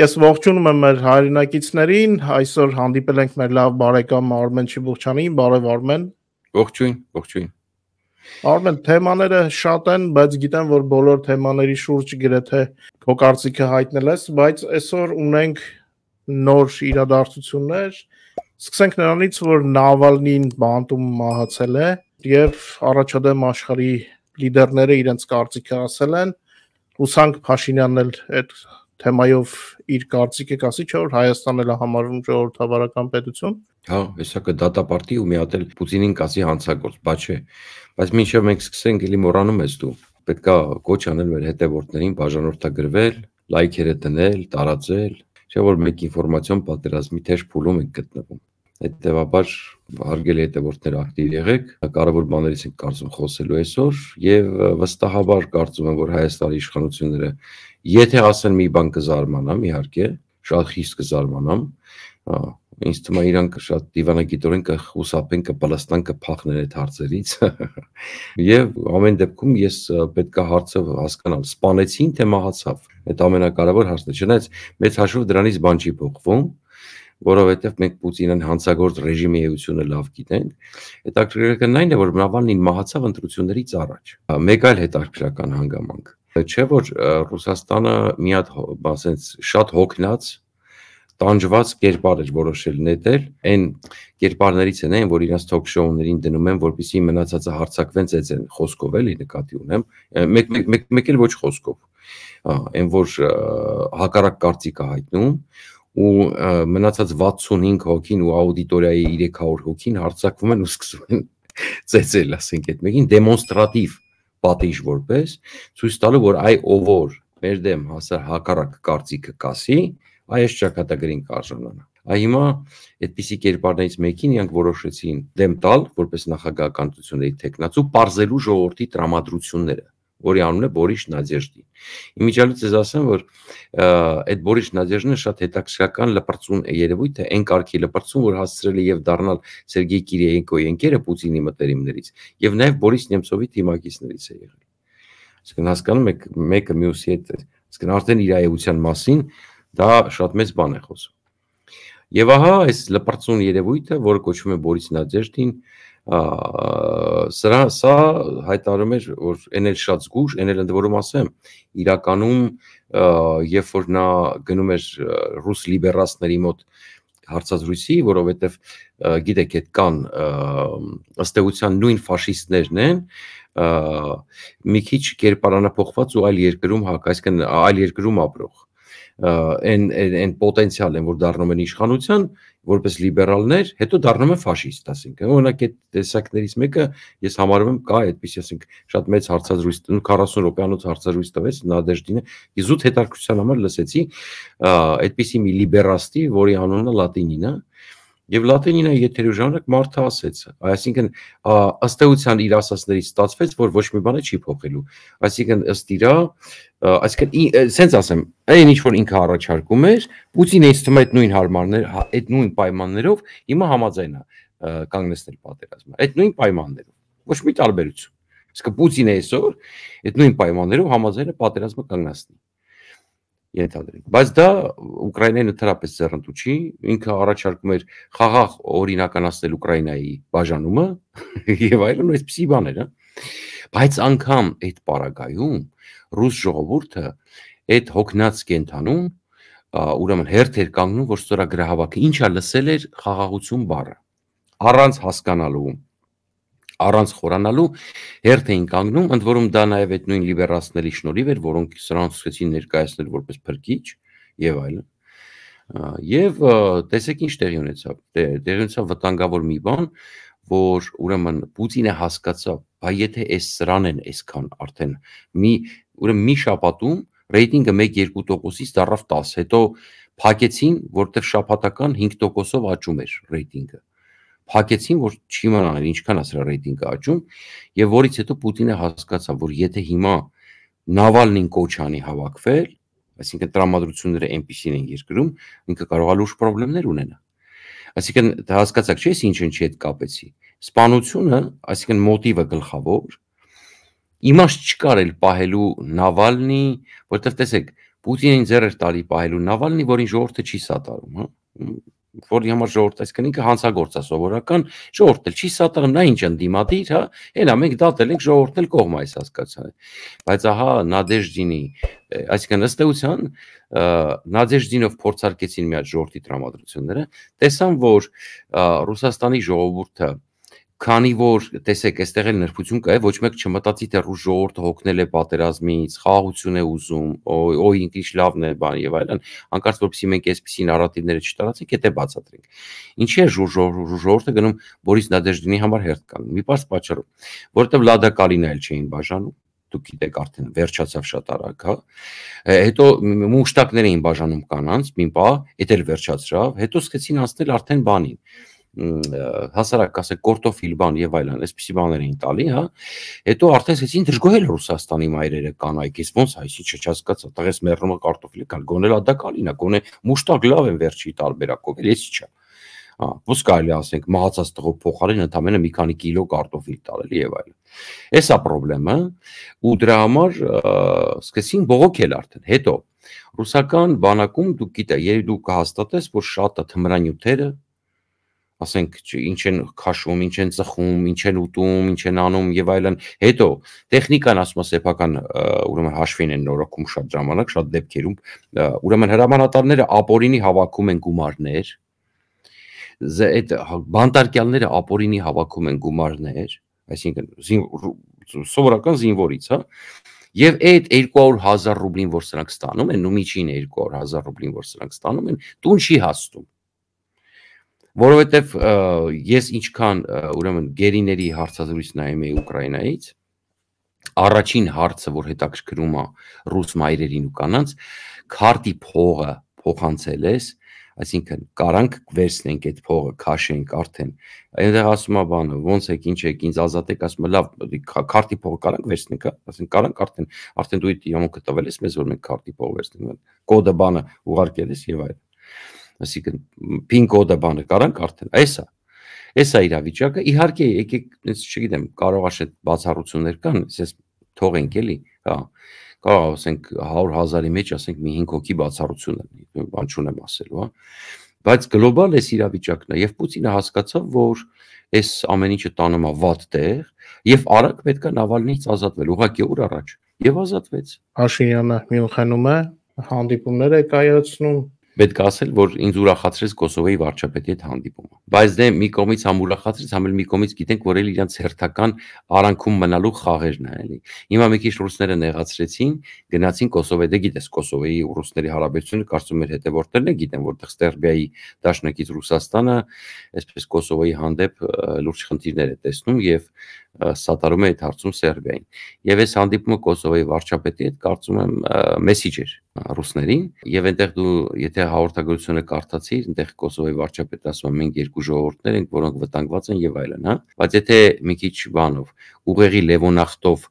Ես ողջունում եմ մեր հայրենակիցներին, այսօր հանդիպել ենք մեր լավ բարեկամ Արմեն Չիբուխչյանին, բարև Արմեն։ Ողջույն, ողջույն։ Արմեն, թեմաները շատ են, բայց գիտեմ, որ բոլոր թեմաների շուրջ գրեթե քո կարծիքը հայտնել ես, բայց այսօր ունենք նոր իրադարձություններ։ Սկսենք նրանից, որ Նավալնին բանտում մահացել է եւ առաջադեմ աշխարհի լիդերները իրենց կարծիքը ասել են։ Ուսանք Փաշինյանն էլ այդ թեմայով իր կարծիքը կասի, չէ՞ որ Հայաստանն էլ է համարվում ժողովրդավարական պետություն։ Հա, հեսա կդատապարտի ու միատել Պուտինին կասի հանցագործ, բա չէ։ Բայց մինչև մենք սկսենք, էլի մոռանում ես դու։ Պետքա կոչ անել մեր հետևորդներին բաժանորդագրվել, լայքերը դնել, տարածել, չէ՞ որ մեկ ինֆորմացիոն պատերազմի թեժ փուլում ենք գտնվում։ Հետևաբար հարգելի հետևորդներ ակտիվ եղեք, կարևոր բաներից ենք կարծում խոսելու այսօր եւ վստահաբար կարծում եմ որ Հայաստանի իշխանությունները Եթե ասեն մի բան կզարմանամ, իհարկե, շատ խիստ կզարմանամ, հա, ինձ թվում է իրանք շատ դիվանագիտորեն կխուսափեն, կպլստան, կփախնեն այդ հարցերից։ Եվ ամեն դեպքում ես պետքա հարցը հասկանալ, սپانեցին թե մահացավ։ Այդ ամենակարևոր հարցն է։ Չնայած մեծ հաշվով դրանից բան չի փոխվում, որովհետև մենք Պուտինին հանցագործ ռեժիմի էությունը լավ գիտենք։ Հետաքրքրական այն է, որ Նավալնին մահացավ ընտրություններից առաջ։ Մեկ այլ հետաքրքրական հանգամանք չէ որ Ռուսաստանը մի հատ ասենց շատ հոգնած տանջված կերպար էր որոշել նետել այն կերպարներից են այն որ իրաց թոք շոուներին դնում են որպեսզի մնացածը հարցակվեն ծեծեն խոսքով էլի նկատի ունեմ մեկ մեկ մեկ մեկ էլ ոչ խոսքով այն որ հակառակ կարծիքը հայտնում ու մնացած 65 հոգին ու աուդիտորիայի 300 հոգին հարցակվում են ու սկսում են ծեծել ասենք այդ մեկին դեմոնստրատիվ պատիժ որպես ցույց տալու որ այ ովոր մեր դեմ հասար հակառակ կարծիքը կասի, այ այս ճակատագրին կարժանանա։ Այ հիմա այդպիսի կերպարներից մեկին իրանք որոշեցին դեմ տալ որպես նախագահական ծությունների տեխնացու, parzelu ժողովրդի տրամադրությունները որի անունը Բորիշ Նադեժդի։ Իմիջիալից ես ասեմ, որ այդ Բորիշ Նադեժդը շատ հետաքրքրական լպրծուն է երևույթը, այն կարգի լպրծուն, որ հասցրել է եւ դառնալ Սերգեյ Կիրիենկոյի ընկերը Պուտինի մտերիմներից եւ նաեւ Բորիս Նեմցովի թիմակիցներից է եղել։ Այսինքն հասկանում եք, մեկը մյուսի հետ, այսինքն արդեն իր այության մասին դա շատ մեծ բան է խոսում։ Եվ ահա այս լպրծուն երևույթը, որը կոչվում է Բորիս Նադեժդին, սրա սա հայտարարում էր որ այն էլ շատ զգուշ, այն էլ ընդ որում ասեմ, իրականում երբ որ նա գնում էր ռուս լիբերալների մոտ հարցազրույցի, որովհետև գիտեք, այդ կան ըստ էության նույն ֆաշիստներն են, մի քիչ կերպարանափոխված ու այլ երկրում հակ, այսինքն այլ երկրում ապրող այն այն պոտենցիալ են որ դառնում են իշխանության որպես լիբերալներ, հետո դառնում են ֆաշիստ, ասենք։ հա, Օրինակ այդ տեսակներից մեկը ես համարում եմ կա այդպես, ասենք, շատ մեծ հարցազրույց, 40 րոպեանոց հարցազրույց տվեց Նադեժդինը, իզուտ հետաքրքրության համար լսեցի, այդպիսի մի լիբերաստի, որի անունը լատինին է, Եվ լատինինայի եթերու ժամանակ մարդը ասեց, այսինքն ըստ էության իր ասածներից ստացվեց, որ ոչ մի բանը չի փոխելու։ Այսինքն ըստ իրա, այսինքն սենց ասեմ, այն ինչ որ ինքը առաջարկում էր, Պուտինը ինձ թվում է այդ նույն հարմարներ, հա, այդ նույն պայմաններով հիմա համաձայն է կանգնեցնել պատերազմը։ Այդ նույն պայմաններով, ոչ մի տարբերություն։ Իսկ Պուտինը այսօր այդ նույն պայմաններով համաձայն է պատերազմը կանգնացնել ենթադրենք։ Բայց դա Ուկրաինային ընդհանրապես ծերնդու չի, ինքը առաջարկում էր խաղաղ օրինականացնել Ուկրաինայի բաժանումը եւ այլն, այսպիսի բաներ, հա։ Բայց անգամ այդ պարագայում ռուս ժողովուրդը այդ հոգնած կենթանում ուրեմն հերթ էր կանգնում, որ ստորագրահավաքը ինչա լսել էր խաղաղություն բառը։ Առանց հասկանալու առանց խորանալու հերթ էին կանգնում, ընդ որում դա նաև այդ նույն լիբերացնելի շնորհիվ էր, որոնք սրանց սկսեցին ներկայացնել որպես փրկիչ եւ այլն։ Եվ տեսեք ինչ տեղի ունեցավ։ Տեղի ունեցավ վտանգավոր մի բան, որ ուրեմն Պուտինը հասկացավ, բա եթե այս սրան են այսքան արդեն մի ուրեմն մի շաբաթում ռեյտինգը 1-2%-ից դարավ 10, հետո փակեցին, որտեղ շաբաթական 5%-ով աճում էր ռեյտինգը փակեցին, որ չիմանան ինչքան է սրա ռեյտինգը աճում, եւ որից հետո Պուտինը հասկացավ, որ եթե հիմա Նավալնին կոչանի հավաքվել, այսինքն տրամադրությունները այնպեսին են երկրում, ինքը կարող է լուրջ խնդիրներ ունենա։ Այսինքն հասկացաք չէ՞, ինչ ինչի հետ կապեցի։ Սպանությունը, այսինքն մոտիվը գլխավոր իմաստ չկար էլ պահելու Նավալնի, որովհետև տեսեք, Պուտինին ձեռ էր տալի պահելու Նավալնի, որին ժողովուրդը չի սատարում, հա որի համար ժողովուրդ այսինքն ինքը հանցագործ է սովորական ժողովուրդը չի սատարում նա ինչ ընդդիմադիր հա հենա մենք դատել ենք ժողովուրդն էլ կողմ այս հասկացանը բայց ահա նադեժդինի այսինքն ըստ էության նադեժդինով փորձարկեցին մի հատ ժողովրդի դրամատրությունները տեսան որ ռուսաստանի ժողովուրդը քանի որ տեսեք, այստեղ էլ ներփություն կա, ոչ մեկ չմտածի թե ռուս ժողովուրդը հոգնել է պատերազմից, խաղաղություն է ուզում, օ, օ ինչ լավն է բան եւ այլն։ Անկարծ որպեսի մենք այսպիսի նարատիվները չտարածենք, եթե բացատրենք։ Ինչի է ռուս ժողովուրդը գնում Բորիս Նադեժդինի համար հերթ կան։ Մի բարձ պատճառով, որովհետեւ Լադա Կալինը էլ չէին բաժանում դուք գիտեք արդեն վերջացավ շատ արագ, հա։ Հետո մուշտակներ էին բաժանում կանանց, մին պա, դա էլ վերջացրավ, հետո սկսեցին անցնել արդեն բանին հասարակ ասե կորտոֆիլ բան եւ այլն, այսպիսի բաներ էին տալի, հա։ Հետո արդեն ասեցին դժգոհել Ռուսաստանի մայրերը կանայք, ես ոնց այս ինչ չհասկացա, տղես մեռնում է կարտոֆիլը կան, գոնե լա դա կալինա, գոնե մուշտակ լավ են վերջի տարբերակով, էլ էսի չա։ Հա, ոնց կարելի ասենք մահացած տղով փոխարեն ընդամենը մի քանի կիլո կարտոֆիլ տալել եւ այլն։ Էսա խնդրեմը ու դրա համար սկսեցին բողոքել արդեն։ Հետո ռուսական բանակում դու գիտես, երբ դու կհաստատես, որ շատ է թմրանյութերը ասենք ինչ են քաշում, ինչ են ծխում, ինչ են ուտում, ինչ են անում եւ այլն։ Հետո տեխնիկան ասում է սեփական ուրեմն հաշվին են նորոգում շատ ժամանակ, շատ դեպքերում, ուրեմն հրամանատարները ապորինի հավաքում են գումարներ, այդ հա, բանտարկյալները ապորինի հավաքում են գումարներ, այսինքն սովորական զինվորից, հա։ Եվ այդ 200.000 ռուբլին, որ սրանք ստանում են, ու միջին 200.000 ռուբլին, որ սրանք ստանում են, տուն չի հասնում որովհետև ես ինչքան ուրեմն գերիների հարցազրույցնայում եի Ուկրաինայից առաջին հարցը որ հետաքրքրում է ռուս մայրերին ու կանանց քարտի փողը փոխանցել ես այսինքն կարանք վերցնենք այդ փողը քաշենք արդեն այնտեղ ասում է բանը ոնց է ինչ է ինձ ազատեք ասում է լավ քարտի փողը կարանք վերցնենք հա»։ ասեն կարանք արդեն արդեն դու իդ յամոկը տվել ես մեզ որ մենք քարտի փող վերցնենք կոդը բանը ուղարկել ես եւ այլն այսինքն PIN կոդը բանը կարանք արդեն այսա այսա իրավիճակը իհարկե եկեք ես չգիտեմ կարող է շատ բացառություններ կան ես թողենք էլի հա կարող ասենք 100.000-ի մեջ ասենք մի 5 հոգի բացառություն է բան չունեմ ասելու հա բայց գլոբալ էս իրավիճակն է եւ Պուտինը հասկացավ որ այս ամեն ինչը տանում է վատ տեղ եւ արագ պետք է Նավալնից ազատվել ուղղակի ուր առաջ եւ ազատվեց Աշինյանը Մյունխենում է հանդիպումներ է կայացնում Պետք է ասել, որ ինձ ուրախացրեց Կոսովեի վարչապետի հետ հանդիպումը։ Բայց դե մի կողմից համ ուրախացրեց, համ էլ մի կողմից գիտենք, որ էլ իրանց հերթական արանքում մնալու խաղերն է, էլի։ Հիմա մի քիչ ռուսները նեղացրեցին, գնացին Կոսովե, դե գիտես, Կոսովեի ու ռուսների հարաբերությունը կարծում եմ հետևորդներն է գիտեն, որտեղ Սերբիայի դաշնակից Ռուսաստանը, այսպես Կոսովոյի հանդեպ լուրջ խնդիրներ է տեսնում եւ սատարում է այդ հարցում Սերբիային։ Եվ այս հանդիպումը Կոսովոյի վարչապետի հետ կարծում եմ մեսիջ էր ռուսներին, եւ այնտեղ դու եթե հաղորդագրությունը կարդացիր, այնտեղ Կոսովոյի վարչապետն ասում է մենք երկու ժողովուրդներ ենք, որոնք վտանգված են եւ այլն, հա։ Բայց եթե մի քիչ բանով ուղեղի լևոնախտով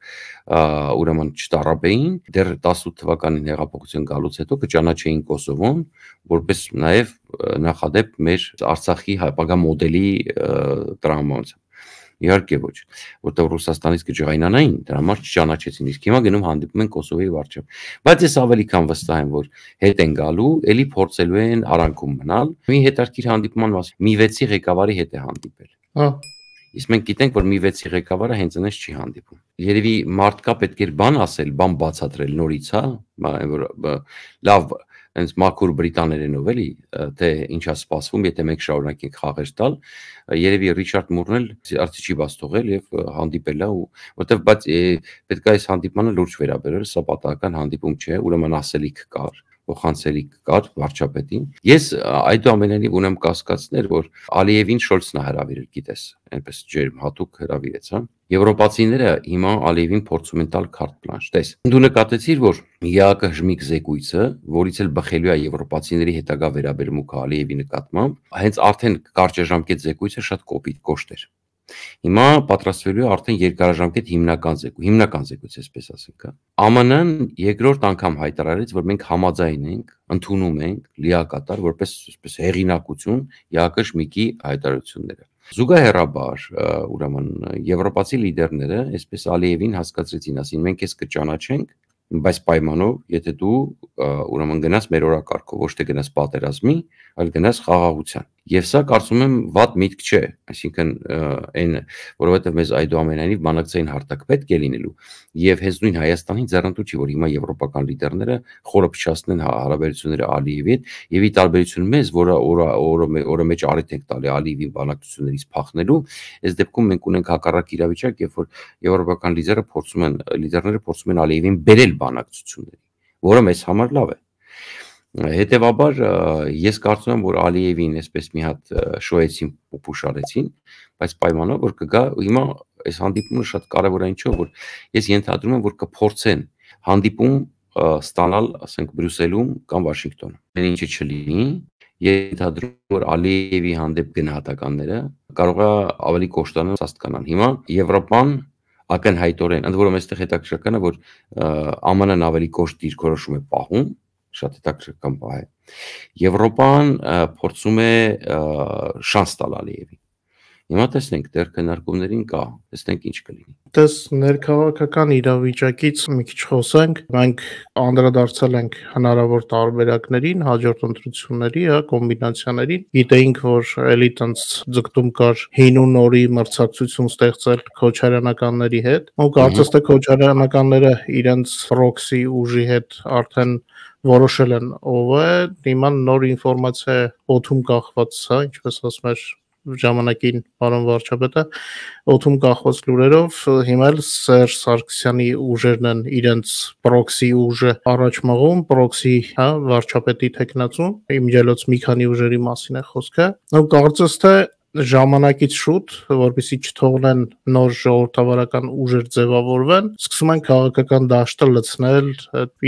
ուրեմն չտարապեին, դեռ 18 թվականին հեղափոխություն գալուց հետո կճանաչեին Կոսովոն, որպես նաեւ նախադեպ մեր Արցախի հայապագա մոդելի տրամաբանություն Իհարկե ոչ, որտեղ Ռուսաստանից կճղայնանային, դրա համար չճանաչեցին, իսկ հիմա գնում հանդիպում են Կոսովոյի վարչապետ։ Բայց ես ավելի քան վստահ եմ, որ հետ են գալու, ելի փորձելու են արանքում մնալ։ Մի հետարքիր հանդիպման մասին մի 6-ի ղեկավարի հետ է հանդիպել։ Հա։ Իսկ մենք գիտենք, որ մի 6-ի ղեկավարը հենց այնպես չի հանդիպում։ Երևի մարդկա պետք էր բան ասել, բան բացատրել նորից, հա, որ լավ հենց մաքուր բրիտաներենով էլի թե ինչա սպասվում, եթե մենք շարունակենք խաղեր տալ, երևի Ռիչարդ Մուրն էլ արդի չի բաց թողել եւ հանդիպել է ու որտեվ բայց պետք է այս հանդիպմանը լուրջ վերաբերել, սա պատահական հանդիպում չէ, ուրեմն ասելիք կար փոխանցելի կար վարչապետին։ Ես այդուամենայնիվ ունեմ կասկածներ, որ Ալիևին Շոլցն է հրավիրել, գիտես, այնպես ջերմ հատուկ հրավիրեց, հա։ Եվրոպացիները հիմա Ալիևին փորձում են տալ քարտ պլանշ։ Տես, դու նկատեցիր, որ ԵԱԿ-ը հմիկ զեկույցը, որից էլ բխելու է եվրոպացիների հետագա վերաբերմունքը Ալիևի նկատմամբ, հենց արդեն կարճաժամկետ զեկույցը շատ կոպիտ կոշտ էր։ Հիմա պատրաստվելու է արդեն երկարաժամկետ հիմնական զեկույց, հիմնական զեկույց էսպես ասենք, հա։ ԱՄՆ-ն երկրորդ անգամ հայտարարեց, որ մենք համաձայն ենք, ընդունում ենք լիակատար որպես այսպես հեղինակություն Յակոբ Միկի հայտարարությունները։ Զուգահեռաբար, ուրեմն եվրոպացի լիդերները այսպես Ալիևին հասկացրեցին, ասին մենք էս կճանաչենք, բայց պայմանով, եթե դու ուրեմն գնաս մեր օրակարգով, ոչ թե գնաս պատերազմի, այլ գնաս խաղաղության Եվ սա կարծում եմ ված միտք չէ, այսինքն այն, որովհետև մեզ այդուամենայնիվ բանակցային հարթակ պետք է լինելու։ Եվ հենց նույն Հայաստանին ձեռնտու չի, որ հիմա եվրոպական լիդերները խորը փչացնեն հա, հարաբերությունները Ալիևի հետ, եւ ի տարբերություն մեզ, որը օրը օրը օրը մեջ արիտ ենք տալի Ալիևի բանակցություններից փախնելու, այս դեպքում մենք ունենք հակառակ իրավիճակ, երբ որ եվրոպական լիդերը փորձում են լիդերները փորձում են Ալիևին բերել բանակցությունների, որը մեզ համար լավ է։ Հետևաբար ես կարծում եմ, որ Ալիևին այսպես մի հատ շոյեցին, փոփուշարեցին, բայց պայմանով որ կգա հիմա այս հանդիպումը շատ կարևոր է ինչու որ ես ենթադրում եմ, որ կփորձեն հանդիպում ստանալ, ասենք Բրյուսելում կամ Վաշինգտոնում։ Դեռ ինչի չլինի, ենթադրում որ Ալիևի հանդեպ գնահատականները կարող է ավելի կոշտանան հասկանան։ Հիմա Եվրոպան ակնհայտորեն, ընդ որում այստեղ հետաքրքրականը որ ԱՄՆ-ն ավելի կոշտ դիրքորոշում է պահում շատ հետաքրքիր կամ պահ է։ Եվրոպան փորձում է շանս տալ Ալիևին։ Հիմա տեսնենք դեռ քննարկումներին կա, տեսնենք ինչ կլինի։ Դες ներքաղաքական իրավիճակից մի քիչ խոսենք։ Մենք անդրադարձել ենք հնարավոր տարբերակներին, հաջորդ ընտրությունների, հա, կոմբինացիաներին։ Գիտեինք, որ էլի տոնց ձգտում կար հին ու նորի մրցակցություն ստեղծել քոչարյանականների հետ։ Ու կարծես թե քոչարյանականները իրենց ռոքսի ուժի հետ արդեն որոշել են ով է, հիմա նոր ինֆորմացիա օթում կախված է, հա, ինչպես ասում էր ժամանակին պարոն վարչապետը օթում կախված լուրերով հիմա էլ Սերժ Սարգսյանի ուժերն են իրենց պրոքսի ուժը առաջ մղում պրոքսի հա վարչապետի տեխնացում իմջելոց մի քանի ուժերի մասին է խոսքը ու կարծես թե ժամանակից շուտ, որպեսզի չթողնեն նոր ժողովրդավարական ուժեր ձևավորվեն, սկսում են քաղաքական դաշտը լցնել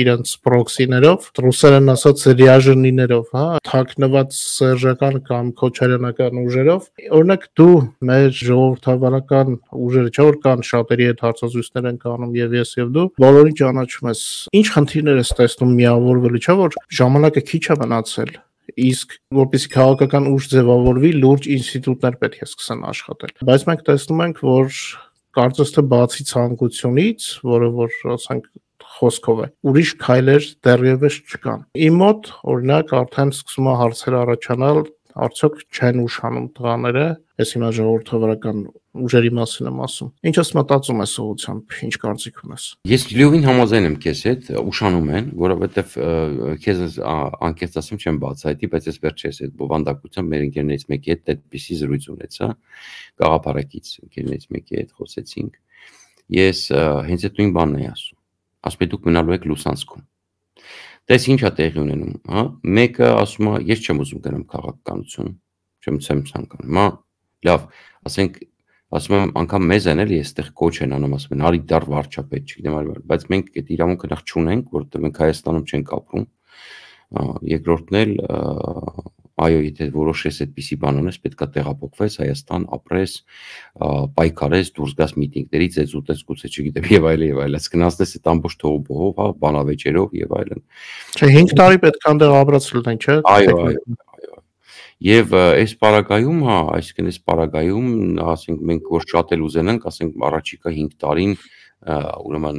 իրենց պրոքսիներով, ռուսերեն ասած ռիաժնիներով, հա, թակնված սերժական կամ քոչարյանական ուժերով։ Օրինակ դու մեր ժողովրդավարական ուժերը չէ որ կան շատերի հետ հարցազրույցներ են կանում եւ ես եւ դու, բոլորին ճանաչում ես։ Ինչ խնդիրներ ես տեսնում միավորվելու չէ որ ժամանակը քիչ է մնացել իսկ որպեսի քաղաքական ուժ ձևավորվի, լուրջ ինստիտուտներ պետք է սկսեն աշխատել։ Բայց մենք տեսնում ենք, որ կարծես թե բացի ցանկությունից, որը որ ասենք խոսքով է, ուրիշ քայլեր դեռևս չկան։ Իմ մոտ օրինակ արդեն սկսում է հարցեր առաջանալ Արդյոք չեն ուշանում տղաները, ես հիմա ժողովրդավարական ուժերի մասին եմ ասում։ Ինչ ես մտածում ես սողությամբ, ինչ կարծիք ունես։ Ես լիովին համաձայն եմ քեզ հետ, ուշանում են, որովհետև քեզ անկեղծ ասեմ չեմ բացահայտի, բայց ես վերջերս այդ բովանդակությամբ մեր ընկերներից մեկի հետ այդպիսի զրույց ունեցա, գաղափարակից ընկերներից մեկի հետ խոսեցինք։ Ես հենց այդ նույն բանն եի ասում։ Ասում եմ դուք մնալու եք Լուսանսկում Տես ինչա տեղի ունենում, հա? Մեկը ասում է, ես չեմ ուզում գնամ քաղաքականություն, չեմ ցեմ ցանկանում, հա? Լավ, ասենք ասում եմ անգամ մեզ են էլի այստեղ կոչ են անում ասում են արի դար վարչապետ չգիտեմ այլ բայց մենք այդ իրավունքը նախ չունենք որովհետեւ մենք Հայաստանում չենք ապրում երկրորդն էլ այո, եթե որոշես այդպիսի բան ունես, պետքա տեղափոխվես Հայաստան, ապրես, պայքարես, դուրս գաս միտինգներից, այդ ուտես գուցե, չգիտեմ, եւ այլ եւ այլ, հասկնացնես այդ ամբողջ թողբոհով, հա, բանավեճերով եւ այլն։ Չէ, 5 տարի պետք է այնտեղ ապրած լինեն, չէ՞։ Այո, այո, այո։ Եվ այս պարագայում, հա, այսինքն այս պարագայում, ասենք մենք որ շատ էլ ուզենանք, ասենք առաջիկա 5 տարին ուրեմն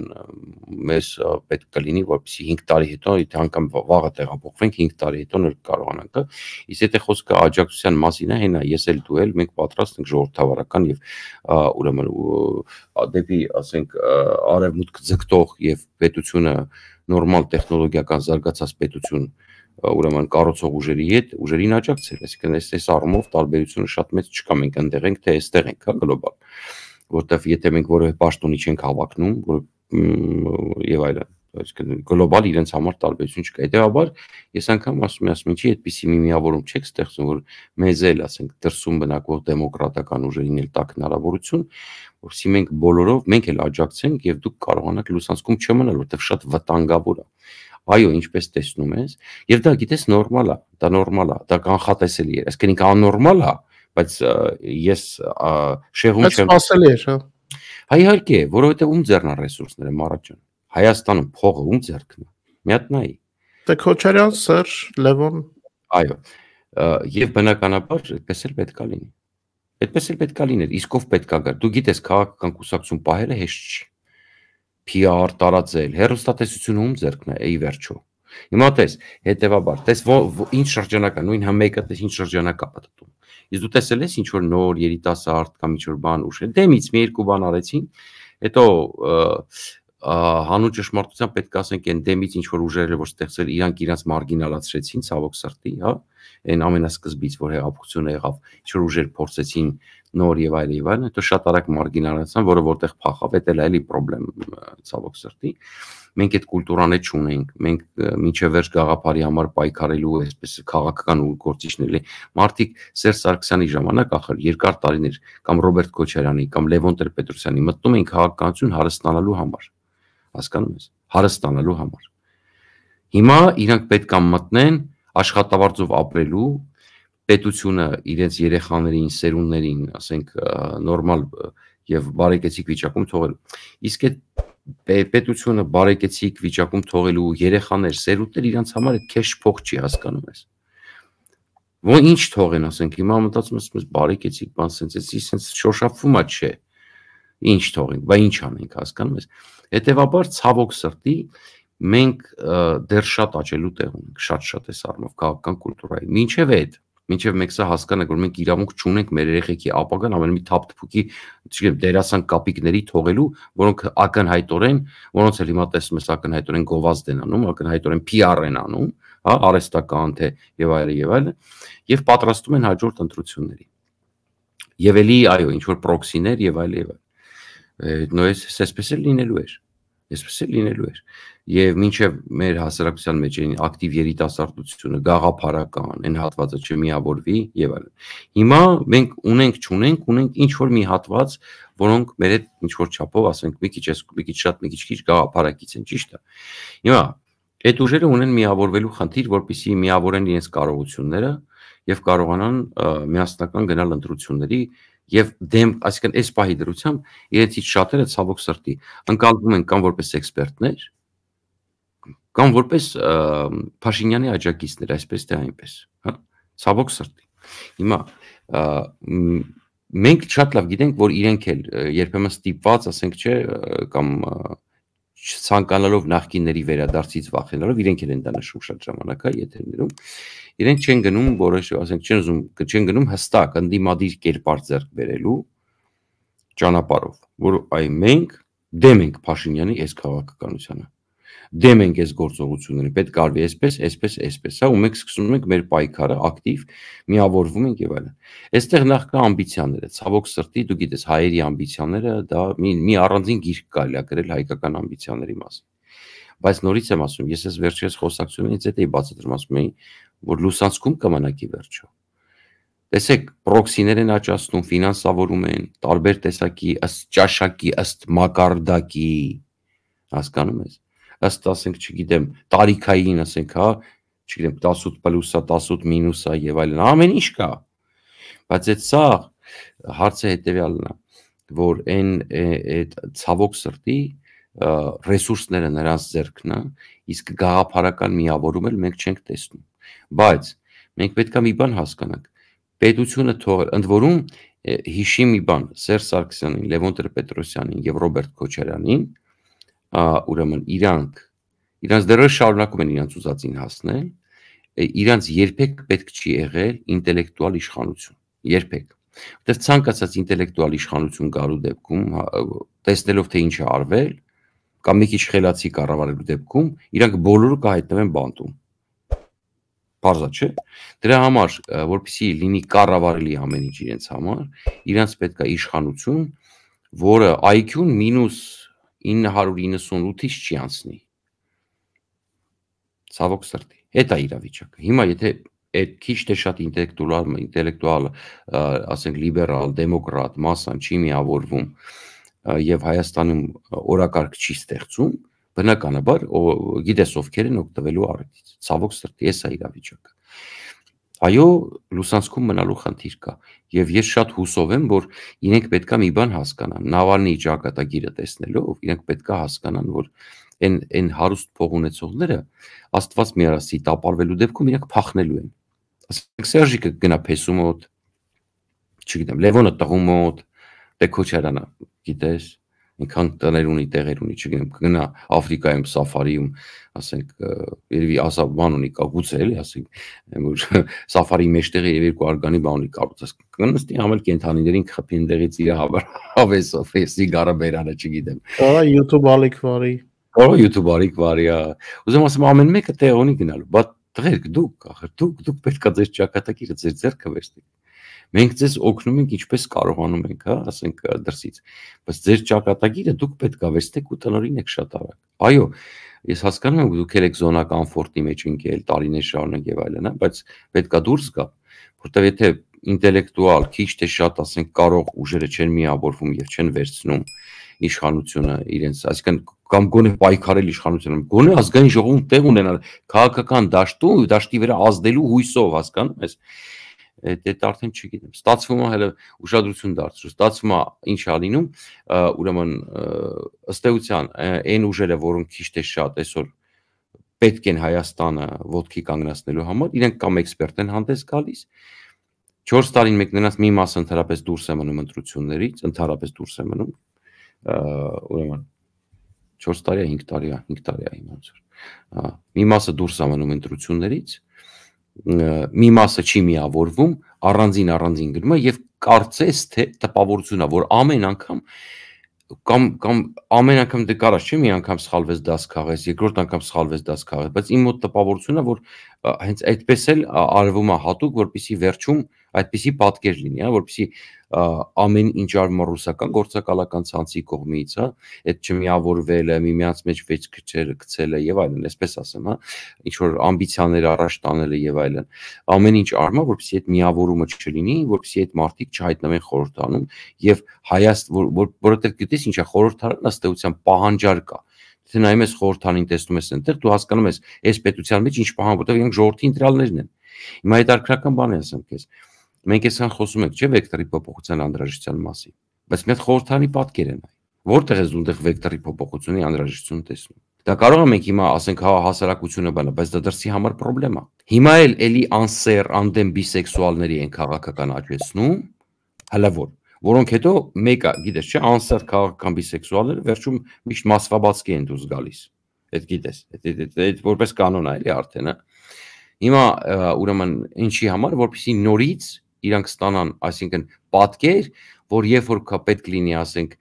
մեզ պետք կլինի որպեսի 5 տարի հետո եթե անգամ վաղը տեղափոխվենք 5 տարի հետո ներ կարողանանք իսկ եթե խոսքը աջակցության մասին է հենա ես էլ դու էլ մենք պատրաստ ենք ժողովրդավարական եւ ուրեմն դեպի ասենք արևմուտք ձգտող եւ պետությունը նորմալ տեխնոլոգիական զարգացած պետություն ուրեմն կառուցող ուժերի հետ ուժերին աջակցել այսինքն այս այս առումով տարբերությունը շատ մեծ չկա մենք ընդեղ ենք թե այստեղ ենք հա գլոբալ որտեվ եթե մենք որևէ պաշտոնի չենք հավակնում, որ եւ այլն, այսինքն գլոբալ իրենց համար տարբերություն չկա։ Հետևաբար ես անգամ ասում եմ, ասում ինչի այդպիսի մի միավորում չեք ստեղծում, որ մեզ էլ, ասենք, դրսում բնակող դեմոկրատական ուժերին էլ տակ հնարավորություն, որովհետեւ մենք բոլորով մենք էլ աջակցենք եւ դուք կարողanak լուսանցքում չմնալ, որտեվ շատ վտանգավոր է այո, ինչպես տեսնում ես, եւ դա գիտես նորմալ է, դա նորմալ է, դա կանխատեսելի է։ Այսինքն աննորմալ է, բայց ես շեղում չեմ։ Բայց ասել էր, հա։ Հա իհարկե, որովհետև ում ձեռնա ռեսուրսները Մարաճան։ Հայաստանում փողը ում ձեռքն է։ Մի հատ նայի։ Դե Քոչարյան, Սերժ, Լևոն։ Այո։ Եվ բնականաբար այդպես էլ պետքա լինի։ Այդպես էլ պետքա լիներ, իսկով պետքա գա։ Դու գիտես, քաղաքական կուսակցություն պահելը հեշտ չի։ PR տարածել, հերոստատեսությունը ում ձեռքն է, ի վերջո։ Հիմա տես, հետևաբար, տես ինչ շրջանակա, նույն հա մեկը տես ինչ շրջանակա պատտում Իսկ դու տեսել ես ինչ որ նոր երիտասարդ կամ ինչ որ բան ուշել։ Դեմից մի երկու բան արեցին, հետո հանուն ճշմարտության պետք է ասենք այն դեմից ինչ որ ուժերը որ ստեղծել իրանք իրանք մարգինալացրեցին ցավոք սրտի, հա, այն ամենասկզբից որ հեղափոխությունը եղավ, ինչ որ ուժեր փորձեցին նոր եւ այլ եւ այլն, հետո շատ արագ մարգինալացան, որը որտեղ փախավ, դա էլ էլի խնդրեմ ցավոք սրտի մենք այդ կուլտուրան էլ չունենք մենք միջև վերջ գաղափարի համար պայքարելու այսպես քաղաքական ու գործիչների մարդիկ Սերժ Սարգսյանի ժամանակ ախր երկար տարիներ կամ Ռոբերտ Քոչարյանի կամ Լևոն Տեր-Պետրոսյանի մտնում էին քաղաքականություն հարստանալու համար հասկանում ես հարստանալու համար հիմա իրանք պետք է մտնեն աշխատավարձով ապրելու պետությունը իրենց երեխաներին, սերունդներին, ասենք նորմալ եւ բարեկեցիկ վիճակում թողելու։ Իսկ այդ պետությունը բարեկեցիկ վիճակում թողելու երեխաներ, սերունդներ իրանց համար այդ քեշ փող չի հասկանում ես։ Ո՞նց ինչ թողեն, ասենք, հիմա մտածում ես մեզ բարեկեցիկ բան սենց էսի, սենց շոշափվում է, չէ։ Ինչ թողենք, բա ինչ անենք, հասկանում ես։ Հետևաբար ցավոք սրտի մենք դեռ շատ աճելու տեղ ունենք, շատ-շատ է սարմով քաղաքական կուլտուրայի։ Մինչև այդ մինչև մեկ սա հասկանանք, որ մենք իրավունք չունենք մեր երեխեքի ապագան ավելի մի թափթփուկի, չգիտեմ, դերասան կապիկների թողելու, որոնք ակնհայտորեն, որոնց էլ հիմա տեսնում ես ակնհայտորեն գովազդ են անում, ակնհայտորեն PR են անում, հա, արեստական թե եւ այլն եւ այլն, եւ պատրաստում են հաջորդ ընտրությունների։ Եվ էլի, այո, ինչ որ պրոքսիներ եւ այլ եւ այլ։ Նույնիսկ այսպես էլ լինելու էր։ այլ, Այսպես է լինելու էր։ Եվ մինչև մեր հասարակության մեջ այն ակտիվ երիտասարդությունը, գաղափարական, այն հատվածը չմիավորվի եւ այլն։ Հիմա մենք ունենք, չունենք, ունենք ինչ որ մի հատված, որոնք մեր հետ ինչ որ չափով, ասենք, մի քիչ էս, մի քիչ շատ, մի քիչ քիչ գաղափարակից են, ճիշտ է։ Հիմա այդ ուժերը ունեն միավորվելու խնդիր, որpիսի միավորեն իրենց կարողությունները եւ կարողանան միասնական գնալ ընտրությունների եւ դեմ, այսինքն այս պահի դրությամբ իրենից շատերը ցավոք սրտի ընկալվում են կամ որպես էքսպերտներ, կամ որպես Փաշինյանի աջակիցներ, այսպես թե այնպես, հա? Ցավոք սրտի։ Հիմա մենք շատ լավ գիտենք, որ իրենք էլ երբեմն ստիպված, ասենք, չէ, կամ և, չցանկանալով նախկինների վերադարձից վախենալով իրենք են դանաշում շատ ժամանակ է եթերներում իրենք չեն գնում որոշ ասենք չեն ուզում չեն գնում հստակ ընդդիմադիր կերպար ձեռք բերելու ճանապարով որ այ մենք դեմ ենք Փաշինյանի այս քաղաքականությանը դեմ ենք այս գործողություններին, պետք է արվի այսպես, այսպես, այսպես, հա, ու մենք սկսում ենք մեր պայքարը ակտիվ, միավորվում ենք եւ այլն։ Այստեղ նախ կա ամբիցիաները, ցավոք սրտի, դու գիտես, հայերի ամբիցիաները դա մի մի առանձին գիրք կարելի է գրել հայկական ամբիցիաների մասին։ Բայց նորից եմ ասում, ես ես վերջերս խոսակցում ինձ այդ էի բացատրում, ասում էի, որ լուսանցքում կմանակի վերջը։ Տեսեք, պրոքսիներ են աճացնում, ֆինանսավորում են տարբեր տեսակի ըստ ճաշակի, ըստ մակարդակի, հասկանում ես ըստ ասենք, չգիտեմ, տարիքային, ասենք, հա, չգիտեմ, 18 պլյուսա, 18 մինուսա եւ այլն, ամեն ինչ կա։ Բայց այդ սա հարցը հետեւյալն է, որ այն այդ ցավոք սրտի ռեսուրսները նրանց ձեռքն է, իսկ գաղափարական միավորում էլ մենք չենք տեսնում։ Բայց մենք պետքա մի բան հասկանանք։ Պետությունը թողել, ընդ որում հիշի մի բան Սերժ Սարգսյանին, Լևոն Տեր-Պետրոսյանին եւ Ռոբերտ Քոչարյանին, ուրեմն իրանք իրանց դերը շարունակում են իրանց ուզածին հասնել, իրանց երբեք պետք չի եղել ինտելեկտուալ իշխանություն, երբեք։ Որտեղ ցանկացած ինտելեկտուալ իշխանություն գալու դեպքում, հա, տեսնելով թե ինչ է արվել, կամ մի քիչ խելացի կառավարելու դեպքում, իրանք բոլորը կհայտնվեն բանտում։ Բարձա չէ։ Դրա համար, որpիսի լինի կառավարելի ամեն ինչ իրենց համար, իրանց պետք է իշխանություն, որը IQ- 998-ից չի անցնի։ Ցավոք սրտի։ Էդ է իրավիճակը։ Հիմա եթե այդ քիչ թե շատ ինտելեկտուալ ինտելեկտուալ, ասենք լիբերալ, դեմոկրատ մասան չի միավորվում եւ Հայաստանում օրակարգ չի ստեղծում, բնականաբար գիտես ովքեր են օգտվելու առիթից։ Ցավոք սրտի, էս է իրավիճակը։ Այո, Լուսանսկում մնալու խնդիր կա, եւ ես շատ հուսով եմ, որ իրենք պետքա մի բան հասկանան։ Նավալնիի ճակատագիրը տեսնելով, իրենք պետքա հասկանան, որ այն այն հարուստ փող ունեցողները Աստված միարասի տապալվելու դեպքում իրենք փախնելու են։ Ասենք Սերժիկը գնա Փեսու մոտ, չգիտեմ, Լևոնը տղու մոտ, Տեկոչարանը, դե գիտես, Ինքան տներ ունի, տեղեր ունի, չգիտեմ, գնա Աֆրիկայում սաֆարիում, ասենք, երևի ասա բան ունի, կագուց է էլի, ասենք, որ սաֆարի մեջտեղ երևի երկու արգանի բան ունի կառուցած։ Կնստի ամեն կենթանիներին խփի ընդեղից իր հավեսով, սիգարը բերանը, չգիտեմ։ Կարա YouTube ալիք վարի։ Կարա YouTube ալիք վարի, հա։ Ուզում ասեմ ամեն մեկը տեղ ունի գնալու, բայց տղերք դուք, ախր դուք դուք պետքա ձեր ճակատագիրը ձեր ձեռքը վերցնեք Մենք ձեզ օգնում ենք ինչպես կարողանում ենք, հա, ասենք դրսից, բայց ձեր ճակատագիրը դուք պետք է վերցնեք ու տնորինեք շատ արագ։ Այո, ես հասկանում եմ դուք ել եք զոնա կոմֆորտի մեջ ընկել տարիներ շարունակ եւ այլն, հա, բայց պետք է դուրս գա, որտեվ եթե ինտելեկտուալ քիչ թե շատ ասենք կարող ուժերը չեն միավորվում եւ չեն վերցնում իշխանությունը իրենց, այսինքն կամ գոնե պայքարել իշխանությանը, գոնե ազգային ժողովում տեղ ունենալ քաղաքական դաշտում, դաշտի վրա ազդելու հույսով, հասկանում ես այդ արդեն չգիտեմ ստացվում է հələ ուշադրություն դարձրու ստացվում է ինչա լինում ուրեմն ըստ էության այն ուժերը որոնք քիչ թե շատ այսօր պետք են Հայաստանը ոդքի կանգնացնելու համար իրենք կամ էքսպերտ են հանդես գալիս 4 տարին մեկ նրանց մի մասը ընդհանրապես դուրս է մնում ընտրություններից ընդհանրապես դուրս է մնում ուրեմն 4 տարի 5 տարի 5 տարի է իմ ոնց մի մասը դուրս է մնում ընտրություններից մի մասը չի միավորվում, առանձին առանձին գնում է եւ կարծես թե տպավորությունա, որ ամեն անգամ կամ կամ ամեն անգամ դե կարաս չէ մի անգամ սխալվես դաս քաղես, երկրորդ անգամ սխալվես դաս քաղես, բայց իմ մոտ տպավորությունն է որ հենց այդպես էլ արվում է հատուկ, որpիսի վերջում այդպիսի պատկեր լինի, հա, որպեսի ամեն ինչ արմա ռուսական գործակալական ցանցի կողմից, հա, այդ չմիավորվելը, միմյանց մեջ վեճ գցելը, գցելը եւ այլն, այսպես ասեմ, հա, ինչ որ ամբիցիաներ առաջ տանելը եւ այլն։ Ամեն ինչ արմա, որպեսի այդ միավորումը չլինի, որպեսի այդ մարտիկ չհայտնվեն խորհրդանում եւ հայաստ որ որովհետեւ գիտես ինչա խորհրդարանը ըստ էության պահանջարկ է թե նայում ես խորհրդանին տեսնում ես այնտեղ դու հասկանում ես այս պետության մեջ ինչ պահան որտեղ իրենք ժողովրդի ինտրալներն են հիմա այդ արքրական բան է ասեմ քեզ Մենք այսքան խոսում ենք, չէ՞, վեկտորի փոփոխության անհրաժեշտության մասին, բայց մի հատ խորհրդանի պատկեր են այն։ Որտեղ ես ունդեղ վեկտորի փոփոխությունի անհրաժեշտություն տեսնում։ Դա կարող է մենք հիմա ասենք հա հասարակությունը բանա, բայց դա դրսի համար խնդրեմ է։ Հիմա էլ էլի անսեր, անդեմ բիսեքսուալների են քաղաքական աճեցնում, հələ որ որոնք հետո մեկը, գիտես, չէ, անսեր քաղաքական բիսեքսուալները վերջում միշտ մասվաբացկի են դուրս գալիս։ Այդ գիտես, այդ այդ որպես կանոն է էլի արդեն, հա։ Հիմա ուրեմն ինչի համար, որպեսի նորից իրանք ստանան, այսինքն պատկեր, որ երբ որ կա պետք լինի, ասենք,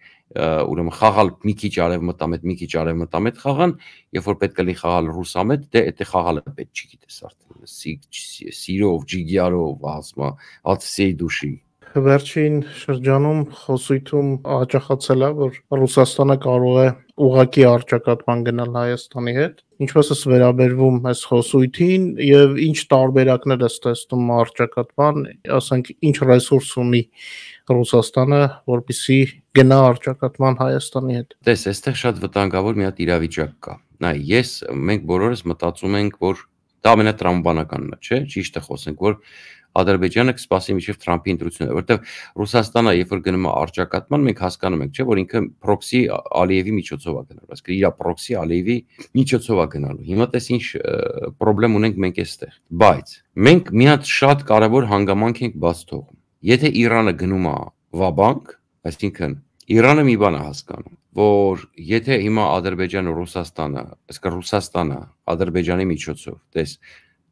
ուրեմն խաղալ մի քիչ արևմտամետ, մի քիչ արևմտամետ խաղան, երբ որ պետք է լինի խաղալ ռուսամետ, դե դա խաղալը պետք չի գիտես արդեն, սիրով, ջիգիարով, ասմա, ացսեյ դուշի վերջին շրջանում խոսույթում հաճախացել է, որ Ռուսաստանը կարող է ուղակի արճակատման գնալ Հայաստանի հետ։ Ինչպես էս վերաբերվում այս խոսույթին եւ ինչ տարբերակներ էս տեսնում արճակատման, ասենք ինչ ռեսուրս ունի Ռուսաստանը, որպիսի գնա արճակատման Հայաստանի հետ։ Տես, այստեղ շատ վտանգավոր մի հատ իրավիճակ կա։ Նայ, ես մենք բոլորս մտածում ենք, որ դա ամենատրամաբանականն է, չէ՞, ճիշտ է խոսենք, որ Ադրբեջանը կսպասի միջև Թրամփի ընտրությունը, որովհետև Ռուսաստանը երբ որ գնում է արճակատման, մենք հասկանում ենք, չէ, որ ինքը պրոքսի Ալիևի միջոցով է գնալու, ասկը իր պրոքսի Ալիևի միջոցով է գնալու։ Հիմա տես ինչ խնդրեմ ունենք մենք էստեղ։ Բայց մենք մի հատ շատ կարևոր հանգամանք ենք բաց թողում։ Եթե Իրանը գնում է վաբանք, այսինքն Իրանը մի բան է հասկանում, որ եթե հիմա Ադրբեջանը Ռուսաստանը, իսկ Ռուսաստանը Ադրբեջանի միջոցով, տես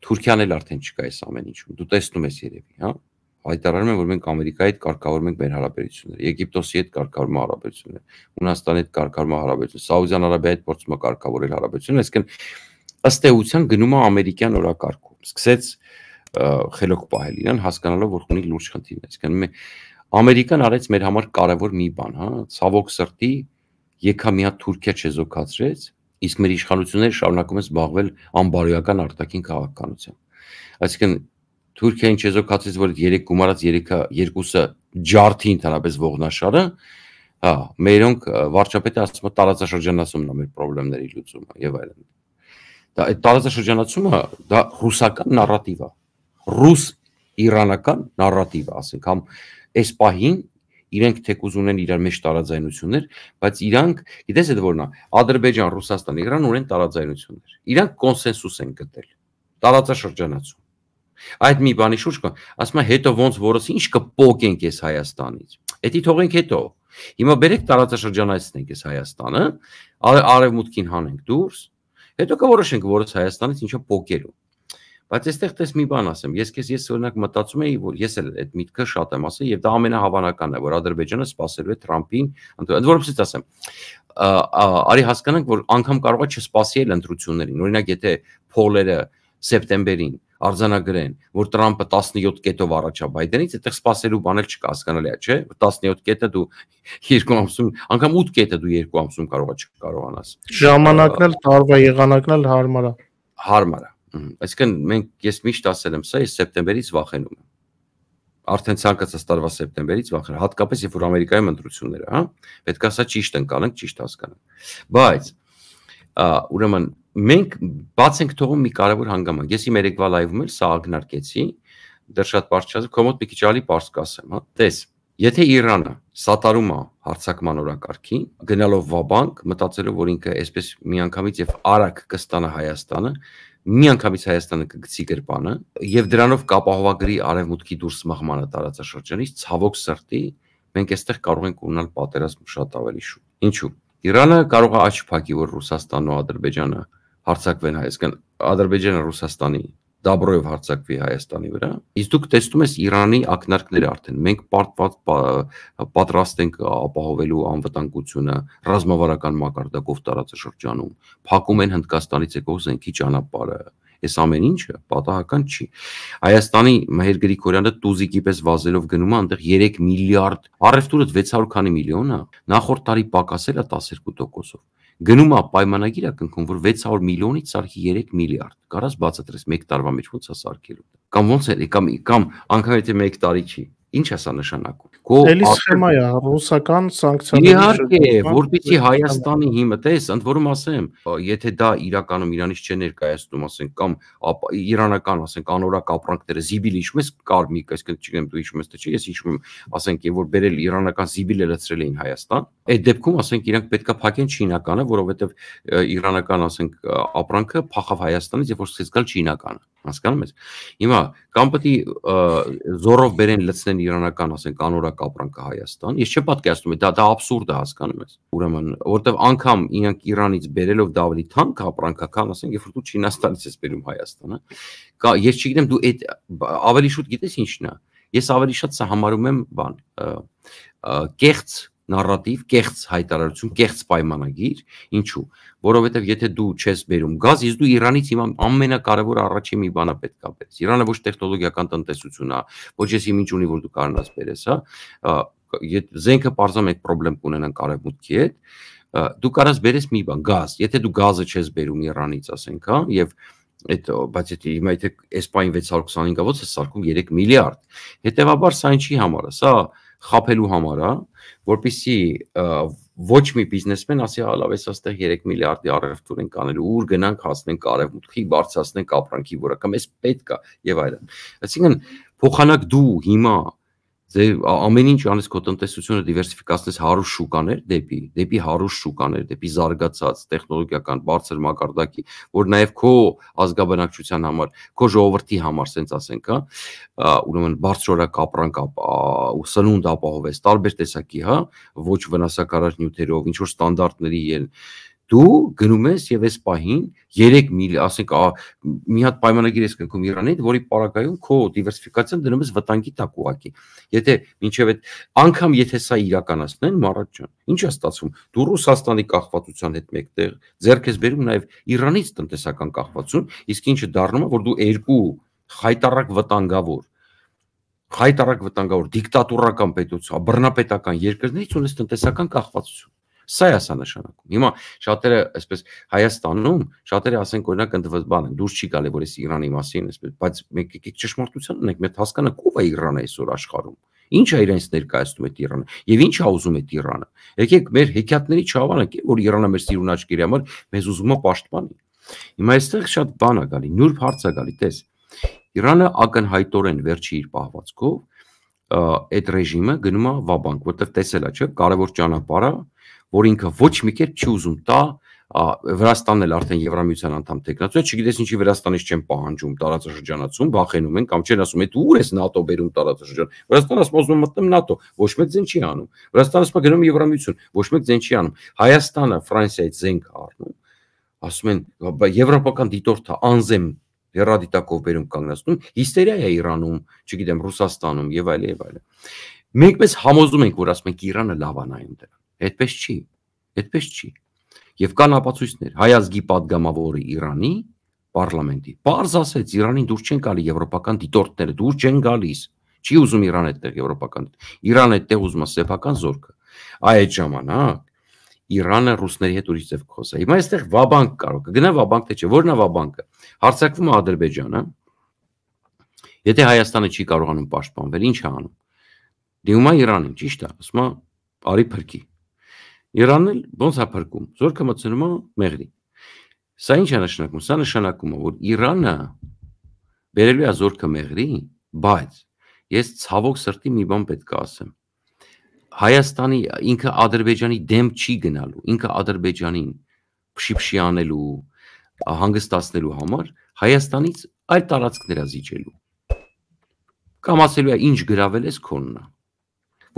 Թուրքիան էլ արդեն չկա այս ամեն ինչում։ Դու տեսնում ես երևի, հա։ Հայտարարում են, որ մենք Ամերիկայի հետ կարգավորում ենք մեր հարաբերությունները, Եգիպտոսի հետ կարգավորում հարաբերությունները, Հունաստանի հետ կարգավորում հարաբերությունները, Սաուդյան Արաբիայի հետ փորձում է կարգավորել հարաբերությունները, այսինքն ըստ էության գնում է ամերիկյան օրակարգում։ Սկսեց խելոք պահել իրան, հասկանալով, որ ունի լուրջ խնդիր, այսինքն Ամերիկան արեց մեր համար կարևոր մի բան, հա, ցավոք սրտի եկա միա Թուրքիա չեզոքացրեց իսկ մեր իշխանությունները շարունակում են զբաղվել անբարոյական արտաքին քաղաքականությամբ։ Այսինքն Թուրքիային չեզոքացից որ 3 գումարած 3-ը 2-ը ջարդի ընդհանրապես ողնաշարը, հա, մերոնք վարչապետը ասում է տարածաշրջանացումն է մեր խնդիրների լուծումը եւ այլն։ Դա այդ տարածաշրջանացումը դա ռուսական նարատիվ է։ Ռուս իրանական նարատիվ, ասենք, համ այս պահին իրենք թեկուզ ունեն իրար մեջ տարաձայնություններ, բայց իրանք, գիտես այդ որնա, Ադրբեջան, Ռուսաստան, Իրան ունեն տարաձայնություններ։ Իրանք կոնսենսուս են գտել տարածաշրջանացում։ Այդ մի բանի շուրջ կա, ասում է հետո ոնց որս ինչ կպոկենք ես Հայաստանից։ Էդի թողենք հետո։ Հիմա բերեք տարածաշրջանացնենք ես Հայաստանը, արևմուտքին հանենք դուրս, հետո կորոշենք որս Հայաստանից ինչա պոկելու։ Բայց այստեղ տես մի բան ասեմ, ես քեզ ես օրինակ մտածում էի, որ ես էլ այդ միտքը շատ եմ ասել եւ դա ամենահավանականն է, որ Ադրբեջանը սпасելու է Թրամփին, ընդ որովհետեւ ասեմ, արի հասկանանք, որ անգամ կարող է չսпасի էլ ընտրություններին։ Օրինակ եթե փոլերը սեպտեմբերին արձանագրեն, որ Թրամփը 17 կետով առաջա Բայդենից, այդտեղ սпасելու բան էլ չկա, հասկանալի է, չէ՞, 17 կետը դու երկու ամսում, անգամ 8 կետը դու երկու ամսում կարող ես չկարողանաս։ Ժամանակն էլ տարվա եղանակն էլ հարմար է։ Հարմար է Այսինքն մենք ես միշտ ասել եմ, սա է սեպտեմբերից վախենում եմ արդեն ցանկացած տարվա սեպտեմբերից վախեր, հատկապես երբ որ Ամերիկայում ընտրություններ է, հա, պետք է սա ճիշտ ընկալենք, ճիշտ հասկանանք։ Բայց ուրեմն մենք բաց ենք թողում մի կարևոր հանգամանք։ Ես իմ երեկվա լայվում էլ սա ագնարկեցի, դեռ շատ բարձր չասեմ, քո մոտ մի քիչ ալի բարձր կասեմ, հա։ Տես, եթե Իրանը սատարում է հարցակման օրակարգին, գնալով վաբանկ, մտածելով որ ինքը այսպես միանգամից եւ արագ կստանա Հայաստանը, միանգամից Հայաստանը կգցի գրպանը եւ դրանով կապահովագրի արևմուտքի դուրս մղմանը տարածաշրջանից ցավոք սրտի մենք այստեղ կարող ենք ունենալ պատերազմ շատ ավելի շուտ։ Ինչու՞։ Իրանը կարող է աչք փակի, որ Ռուսաստանն ու Ադրբեջանը հարցակվեն Հայաստան, Ադրբեջանը Ռուսաստանի դաբրոյով հարցակվի Հայաստանի վրա, իսկ դուք տեսնում ես Իրանի ակնարկները արդեն։ Մենք պարտված պատրաստ ենք ապահովելու անվտանգությունը ռազմավարական մակարդակով տարածաշրջանում։ Փակում են Հնդկաստանից եկող զենքի ճանապարհը։ Այս ամեն ինչը պատահական չի։ Հայաստանի Մհեր Գրիգորյանը տուզիկի պես վազելով գնում է այնտեղ 3 միլիարդ, առևտուրը 600 քանի միլիոն է, նախորդ տարի պակասել է 12%-ով։ Գնում է պայմանագիր ակնկնում, որ 600 միլիոնից սարքի 3 միլիարդ։ Կարաս բացատրես 1 տարվա մեջ ոնց է սարքելու։ Կամ ոնց է, կամ կամ անգամ եթե 1 տարի չի։ Ինչ է սա նշանակում։ Գո Էլի սխեմա է, ռուսական սանկցիաների։ Իհարկե, որբիցի Հայաստանի հիմը տես, դե, ընդ որում ասեմ, եթե դա իրականում Իրանից չէ ներկայացնում, ասենք, կամ իրանական, ասենք, անորակ ապրանքները զիբիլ իջում ես կարմիկ, այսինքն չգիտեմ դու իջում ես թե չէ, ես իջում եմ, ասենք, այն որ բերել իրանական զիբիլը լցրել էին Հայաստան, այդ դեպքում ասենք իրանք պետքա փակեն չինականը, որովհետև իրանական, ասենք, ապրանքը փախավ Հայաստանից, երբ որ սկսեց գալ չինականը հասկանում ես հիմա կամ պետք զորով բերեն լցնեն իրանական ասենք անորակ ապրանքը Հայաստան ես չպատկերացնում եմ դա դա абսուրդ է հասկանում ես ուրեմն որովհետև անգամ իրանք Իրանից բերելով դա ավելի թանկ ապրանք է քան ասենք երբ որ դու Չինաստանից ես բերում Հայաստանը կա ես չգիտեմ դու այդ ավելի շուտ գիտես ինչն է ես ավելի շատ սա համարում եմ բան կեղծ նարատիվ, կեղծ հայտարարություն, կեղծ պայմանագիր, ինչու, որովհետև եթե դու չես բերում գազ, իսկ դու Իրանից հիմա ամենակարևոր առաջի մի բանը պետք է բերես։ Իրանը ոչ տեխնոլոգիական տնտեսություն է, ոչ էս ինչ ունի, որ դու կարողանաս բերես, հա։ Եթե զենքը բարձամ եք խնդրեմ կունենան կարևմուտքի հետ, դու կարաս բերես մի բան, գազ։ Եթե դու գազը չես բերում Իրանից, ասենք, հա, եւ այդ բայց եթե հիմա եթե էսպային 625-ը ո՞նց է սարկում 3 միլիարդ։ Հետևաբար սա ինչի համար է, սա խափելու համար է, հա, որբիսի ոչ մի բիզնեսմեն ասի հալավես այստեղ 3 միլիարդի առևտուր ենք անելու, ուր գնանք հասնենք արևմուտքի, բարձրացնենք ապրանքի որակը, մեզ պետք է եւ այլն։ Այսինքն փոխանակ դու հիմա ձեր ամեն ինչ անես քո տնտեսությունը դիվերսիֆիկացնես հարուստ շուկաներ դեպի դեպի հարուստ շուկաներ դեպի զարգացած տեխնոլոգիական բարձր մակարդակի որ նաև քո ազգաբնակչության համար քո ժողովրդի համար ասենց ասենք հա ուրեմն բարձրորակ ապրանք ու սնունդ ապահովես տարբեր տեսակի հա ոչ վնասակար նյութերով ինչ որ ստանդարտների են դու գնում ես եւ այս պահին 3 միլ, ասենք, մի հատ պայմանագիր ես կնքում Իրանի հետ, որի պարագայում քո դիվերսիֆիկացիան դնում ես վտանգի տակ ուղակի։ Եթե մինչեւ այդ անգամ եթե սա իրականացնեն, Մարատ ջան, ի՞նչ է ստացվում։ Դու Ռուսաստանի կախվածության հետ մեկտեղ ձեռք ես բերում նաեւ Իրանից տնտեսական կախվածություն, իսկ ինչը դառնում է, որ դու երկու խայտարակ վտանգավոր հայտարարակ վտանգավոր դիկտատուրական պետություն, բռնապետական երկրներից ունես տնտեսական կախվածություն։ Սա է սա նշանակում։ Հիմա շատերը այսպես Հայաստանում շատերը ասենք օրինակ ընդվս բան են, դուրս չի գալի որ այս Իրանի մասին, այսպես, բայց մենք եկեք ճշմարտության ունենք, մենք հասկանանք ով է Իրանը այսօր աշխարհում։ Ինչ է իրենց ներկայացնում այդ Իրանը եւ ինչ է ուզում այդ Իրանը։ Եկեք մեր հեքիաթների չհավանանք, որ Իրանը մեր սիրուն աչքերի համար մեզ ուզում է պաշտպանի։ Հիմա այստեղ շատ բան է գալի, նուրբ հարց է գալի, տես։ Իրանը ակնհայտորեն վերջի իր պահվածքով այդ ռեժիմը գնում է վաբանկ, որտեղ տեսել է, չէ՞, կարևոր ճանապարհը, որ ինքը ոչ մի կերպ չի ուզում տա Վրաստանն էլ արդեն Եվրամիության անդամ տեղնացու է, չգիտես ինչի Վրաստանից չեն պահանջում տարածաշրջանացում, վախենում են կամ չեն ասում, «Էդ ուր ես ՆԱՏՕ բերում տարածաշրջան»։ Վրաստանը ասում ուզում մտնում ՆԱՏՕ, ոչ մեկ ձեն չի անում։ Վրաստանը ասում գնում Եվրամիություն, ոչ մեկ ձեն չի անում։ Հայաստանը Ֆրանսիայից զենք առնում, ասում են եվրոպական դիտորդը անզեմ հերադիտակով վերում կանգնացնում, հիստերիա է Իրանում, չգիտեմ Ռուսաստանում եւ այլ եւ այլ։ Մենք մեզ համոզում ենք, որ ասում ենք Իրանը լավ անայում դրա։ Այդպես չի, այդպես չի։ Եվ կան ապացույցներ հայազգի падգամավորի Իրանի parlamenti։ Պարզ ասեց Իրանին դուրս չեն գալի եվրոպական դիտորդները, դուրս չեն գալիս։ Չի ուզում Իրան այդտեղ եվրոպական։ Իրան այդտեղ ուզում է սեփական զորքը։ Այդ ժամանակ Իրանը ռուսների հետ ուրիշ ձև կխոսա։ Հիմա այստեղ վաբանկ կարող կգնա վաբանկ թե չէ։ Որն է վաբանկը։ Հարցակվում է Ադրբեջանը։ Եթե Հայաստանը չի կարողանում պաշտպանվել, ի՞նչ է անում։ Դիմում է Իրանին, ճիշտ է, ասում է՝ արի փրկի։ Իրանն էլ ոնց հափրկում։ Զորքը մտցնում է մեղրի։ Սա ի՞նչ է նշանակում։ Սա նշանակում է, որ Իրանը վերելու է զորքը մեղրի, բայց ես ցավոք սրտի մի բան պետք է ասեմ։ Հայաստանի ինքը Ադրբեջանի դեմ չի գնալու, ինքը Ադրբեջանին փշիփշի անելու, հանգստացնելու համար Հայաստանից այլ տարածքներ ազիջելու։ Կամ ասելու է ինչ գրավել ես քոննա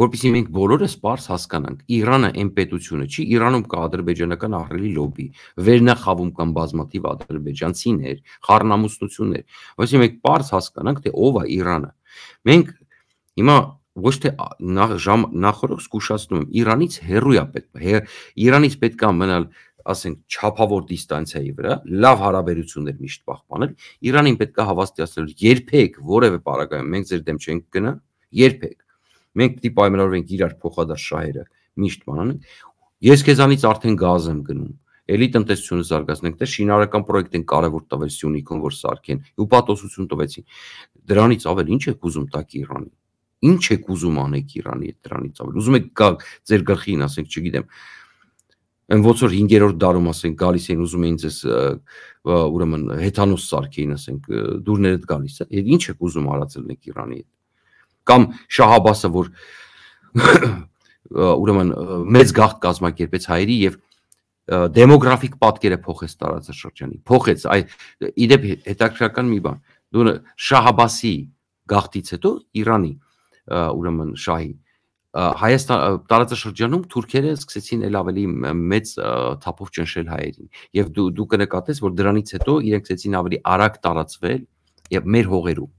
որպեսզի մենք բոլորը սпарս հասկանանք։ Իրանը այն պետությունը չի, Իրանում կա ադրբեջանական ահռելի լոբի, վերնախավում կան բազմաթիվ ադրբեջանցիներ, խառնամուսնություններ։ Ոստի մենք սпарս հասկանանք, թե ով է Իրանը։ Մենք հիմա ոչ թե նախ ժամ նախորդ զգուշացնում եմ, Իրանից հեռու է պետք։ Իրանից պետք է մնալ ասենք չափավոր դիստանցիայի վրա լավ հարաբերություններ միշտ պահպանել Իրանին պետք է հավաստիացնել երբեք որևէ պարագայում մենք ձեր դեմ չենք գնա երբեք Մենք պիտի պայմանավորվենք իրար փոխադարձ շահերը միշտ բանանենք։ Ես քեզանից արդեն գազ եմ գնում։ Էլի տնտեսությունը զարգացնենք, դե շինարական պրոյեկտ են կարևոր տվել Սյունիքուն, որ սարքեն։ Ու պատասխանություն տվեցին։ Դրանից ավել ինչ եք ուզում տակ Իրանի։ Ինչ եք ուզում անեք Իրանի հետ դրանից ավել։ Ուզում եք գա ձեր գլխին, ասենք, չգիտեմ, այն ոնց որ 5-րդ դարում ասենք գալիս էին ուզում էին ձեզ ուրեմն հեթանոս սարքեին ասենք դուրներդ գալիս է ինչ եք ուզում արածել մենք Իրանի հետ կամ Շահաբասը, որ ուրեմն մեծ գաղթ կազմակերպեց հայերի եւ դեմոգրաֆիկ պատկերը փոխեց տարածաշրջանի։ Փոխեց այ իդեպ հետաքրական մի բան։ Դու Շահաբասի գաղթից հետո Իրանի ուրեմն շահի Հայաստան տարածաշրջանում թուրքերը սկսեցին ել ավելի մեծ թափով ճնշել հայերին եւ դու դու կնկատես որ դրանից հետո իրենք սկսեցին ավելի արագ տարածվել եւ մեր հողերում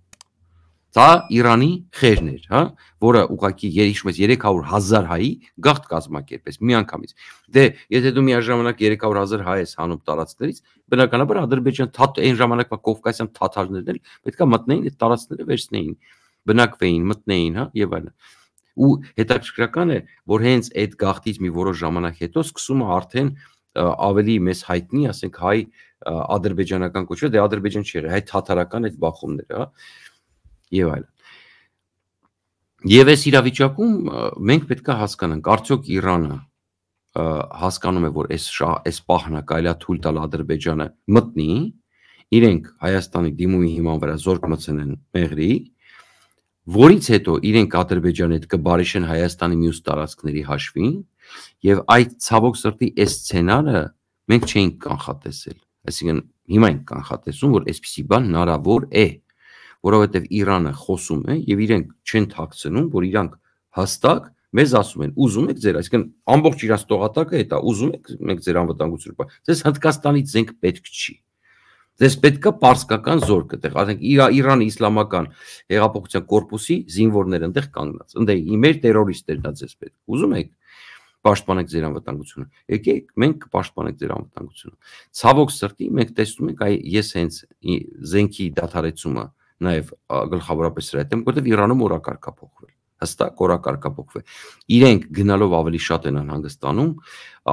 Դա Իրանի խերն էր, հա, որը ուղակի երիշում ես 300.000 հայի գաղթ կազմակերպես միանգամից։ Դե, եթե դու միաժամանակ 300.000 հայ հա ես հանում տարածքներից, բնականաբար Ադրբեջան թաթ այն ժամանակվա Կովկասյան թաթարներն էլ պետքա մտնեին այդ տարածքները վերցնեին, բնակվեին, մտնեին, հա, եւ այլն։ Ու հետաքրքրական է, որ հենց այդ գաղթից մի որոշ ժամանակ հետո սկսում է արդեն ավելի մեզ հայտնի, ասենք հայ ադրբեջանական կոչվի, դե ադրբեջան չի եղել, հայ թաթարական այդ բախումները, հա եւ այլն։ Եվ այս իրավիճակում մենք պետք է հասկանանք, արդյոք Իրանը հասկանում է, որ այս այս պահնա կարելի թույլ տալ Ադրբեջանը մտնի, իրենք Հայաստանի դիմումի հիման վրա զորք մցնեն մեղրի, որից հետո իրենք Ադրբեջանի հետ կբարիշեն Հայաստանի մյուս տարածքների հաշվին, եւ այդ ցավոք սրտի այս սցենարը մենք չենք կանխատեսել։ Այսինքն հիմա ենք կանխատեսում, որ այսպիսի բան հնարավոր է որովհետև Իրանը խոսում է եւ իրենք չեն ཐակցնում, որ իրանք հստակ մեզ ասում են, ուզում եք ձեր, այսինքն ամբողջ իրանց տողատակը է դա, ուզում եք մենք ձեր անվտանգությունը։ Ձեզ Հնդկաստանից զենք պետք չի։ Ձեզ պետք է պարսկական զորք այդտեղ, ասենք Իրանի իսլամական հեղափոխության կորպուսի զինվորներ այնտեղ կանգնած։ Ընդ է իմեր terroristներ դա ձեզ պետք։ Ուզում եք պաշտպանեք ձեր անվտանգությունը։ Եկեք մենք կպաշտպանենք ձեր անվտանգությունը։ Ցավոք սրտի մենք տեսնում ենք այ ես հենց զենքի դադարեցումը նաև գլխավորապես սրա հետ, որովհետև Իրանում օրակարգ է փոխվել հստակ օրակարգ փոխվել։ Իրենք գնալով ավելի շատ են անհանգստանում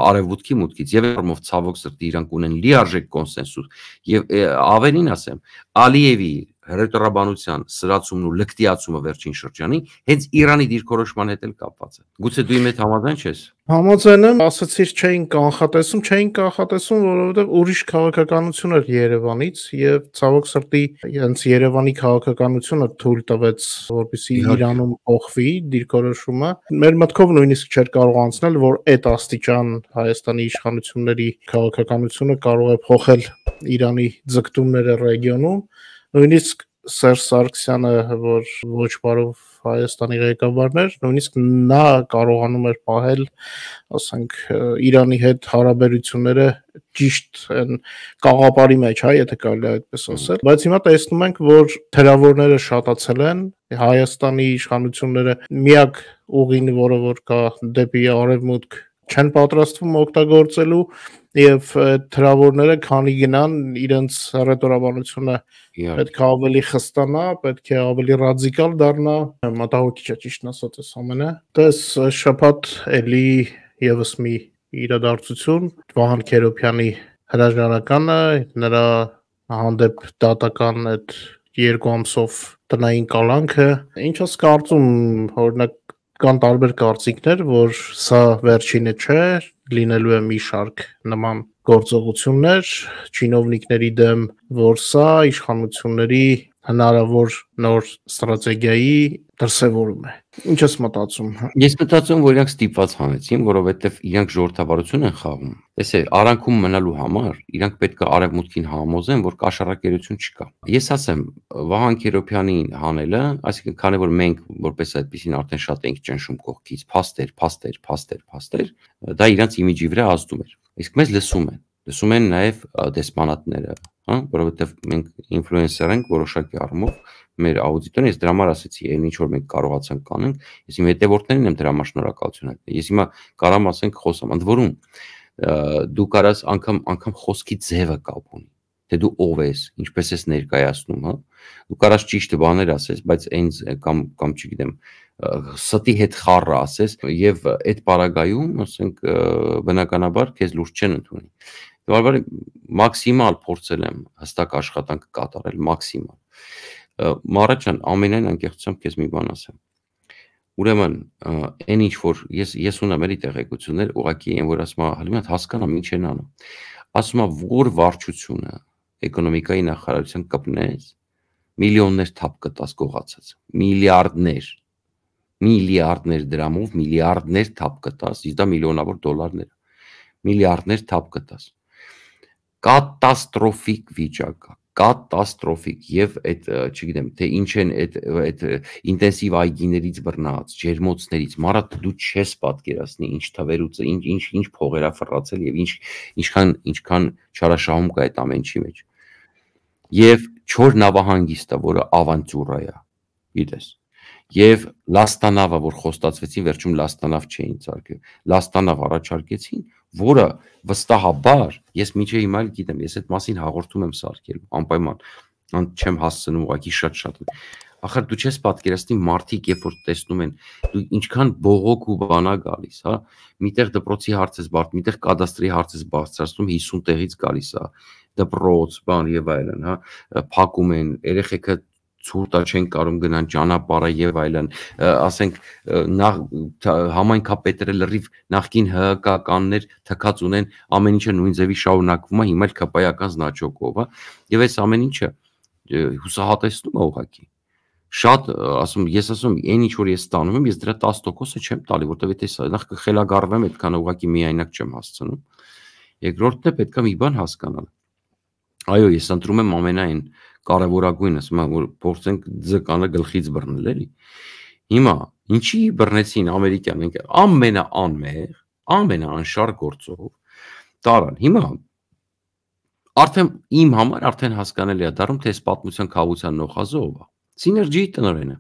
արևմուտքի մուտքից եւ արմով ցավոք սրտի իրանք ունեն լիարժեք կոնսենսուս եւ ավելին ասեմ Ալիևի հրետորաբանության սրացումն ու լկտիացումը վերջին շրջանի հենց Իրանի դիրքորոշման հետ էլ կապված է։ Գուցե դու իմ հետ համաձայն չես։ Համաձայն եմ, ասացիր չէին կանխատեսում, չէին կանխատեսում, որովհետև ուրիշ քաղաքականություն էր Երևանից եւ ցավոք սրտի հենց Երևանի քաղաքականությունը թույլ տվեց, որպեսզի Իրանում փոխվի դիրքորոշումը։ Մեր մտքով նույնիսկ չէր կարող անցնել, որ այդ աստիճան Հայաստանի իշխանությունների քաղաքականությունը կարող է փոխել Իրանի ձգտումները ռեգիոնում նույնիսկ Սերժ Սարգսյանը, որ ոչ բարով Հայաստանի ղեկավարն էր, նույնիսկ նա կարողանում էր պահել, ասենք, Իրանի հետ հարաբերությունները ճիշտ են կաղապարի մեջ, հա, եթե կարելի է այդպես ասել, բայց հիմա տեսնում ենք, որ թերավորները շատացել են, Հայաստանի իշխանությունները միակ ուղին, որը որ կա դեպի արևմուտք չեն պատրաստվում օգտագործելու եւ թրավորները քանի գնան իրենց ռետորաբանությունը պետք է ավելի խստանա, պետք է ավելի ռադիկալ դառնա, մտահոգիչ է ճիշտն ասած այս ամենը։ Տես շփատ էլի եւս մի իրադարձություն Վահան Քերոփյանի հրաժարականը նրա հանդեպ դատական այդ երկու ամսով տնային կալանքը ինչ ես կարծում օրինակ կան տարբեր կարծիքներ, որ սա վերջինը չէ, լինելու է մի շարք նման գործողություններ չինովնիկների դեմ, որ սա իշխանությունների հնարավոր նոր ստրատեգիայի դրսևորում է։ Ինչ ես մտածում։ հա? Ես մտածում, որ իրանք ստիպված հանեցին, որովհետև իրանք ժողովրդավարություն են խաղում։ Տեսե, արանքում մնալու համար իրանք պետք է արևմուտքին համոզեն, որ կաշառակերություն չկա։ Ես ասեմ, Վահան Կերոպյանին հանելը, այսինքն քանի որ մենք որպես այդպեսին արդեն շատ ենք ճնշում կողքից, փաստեր, փաստեր, փաստեր, փաստեր, դա իրանք իմիջի վրա ազդում էր։ Իսկ մեզ լսում են լսում են նաև դեսպանատները, հա, որովհետև մենք ինֆլուենսեր ենք որոշակի առումով մեր աուդիտորին, ես դրա համար ասացի, այն ինչ որ մենք կարողացանք կանենք, ես իմ հետևորդներին եմ դրա համար շնորհակալություն հայտնել։ Ես հիմա կարամ ասենք խոսամ, ընդ որում դու կարաս անգամ անգամ խոսքի ձևը կապ ունի թե դու ով ես, ինչպես ես ներկայացնում, հա։ Դու կարաս ճիշտ բաներ ասես, բայց այնց կամ կամ չգիտեմ, ստի հետ խառը ասես եւ այդ պարագայում, ասենք, բնականաբար քեզ լուրջ չեն ընդունի։ Բարբարի մաքսիմալ փորձել եմ հստակ աշխատանք կատարել, մաքսիմալ։ Մարա ջան, ամենայն անկեղծությամբ քեզ մի բան ասեմ։ Ուրեմն, այն ինչ որ ես ես ունեմ էլի տեղեկություններ, ուղղակի այն որ ասում եմ, հələ մի հատ հասկանամ ինչ են անում։ Ասում եմ, որ վարչությունը էկոնոմիկայի նախարարության կպնես, միլիոններ թափ կտաս գողացած, միլիարդներ, միլիարդներ դրամով, միլիարդներ թափ կտաս, իսկ դա միլիոնավոր դոլարներ, միլիարդներ թափ կտաս կատաստրոֆիկ վիճակ կատաստրոֆիկ եւ այդ չգիտեմ թե ինչ են այդ այդ ինտենսիվ այգիներից բռնած ջերմոցներից մարա դու չես պատկերացնի ինչ թվերուցը ինչ ինչ ինչ փողերա ֆռացել եւ ինչ ինչքան ինչքան չարաշահում կա այդ ամենի մեջ եւ չոր նավահանգիստը որը ավանտյուրա է գիտես եւ լաստանավը, որ խոստացվեցին, վերջում լաստանավ չէին ցարգել։ Լաստանավ առաջարկեցին, որը վստահաբար, ես միջի հիմա էլ գիտեմ, ես այդ մասին հաղորդում եմ սարքելու անպայման, ան չեմ հասցնում ուղղակի շատ-շատ։ Ախր դու չես պատկերացնի մարդիկ, երբ որ տեսնում են, դու ինչքան բողոք ու բանա գալիս, հա, միտեղ դպրոցի հարցես բարձ, միտեղ կադաստրի հարցես բարձրացնում 50 տեղից գալիս է, հա, դպրոց, բան եւ այլն, հա, փակում են, երեխեքը ցուրտա չեն կարող գնան ճանապարհը եւ այլն ասենք նախ համայնքապետերը լրիվ նախքին ՀՀԿ-կաններ թքած ունեն ամեն ինչը նույն ձևի շարունակվում է հիմա էլ քպայական զնաչոկով է եւ այս ամեն ինչը հուսահատեցնում է ուղղակի շատ ասում ես ասում այն ինչ որ ես ստանում եմ ես դրա 10%-ը չեմ տալի որովհետեւ եթե սա նախ կխելագարվեմ այդքան ուղակի միայնակ չեմ հասցնում երկրորդն է պետքա մի բան հասկանալ այո ես ընտրում եմ ամենայն կարևորագույնը, ասում եմ, որ փորձենք ձկանը գլխից բռնել, էլի։ Հիմա, ինչի բռնեցին ամերիկյան ընկեր ամենաանմեղ, ամենաանշար գործով տարան։ Հիմա արդեն իմ համար արդեն հասկանալի է դառնում, թե այս պատմության խաղության նոխազովը սիներգիի տնորենը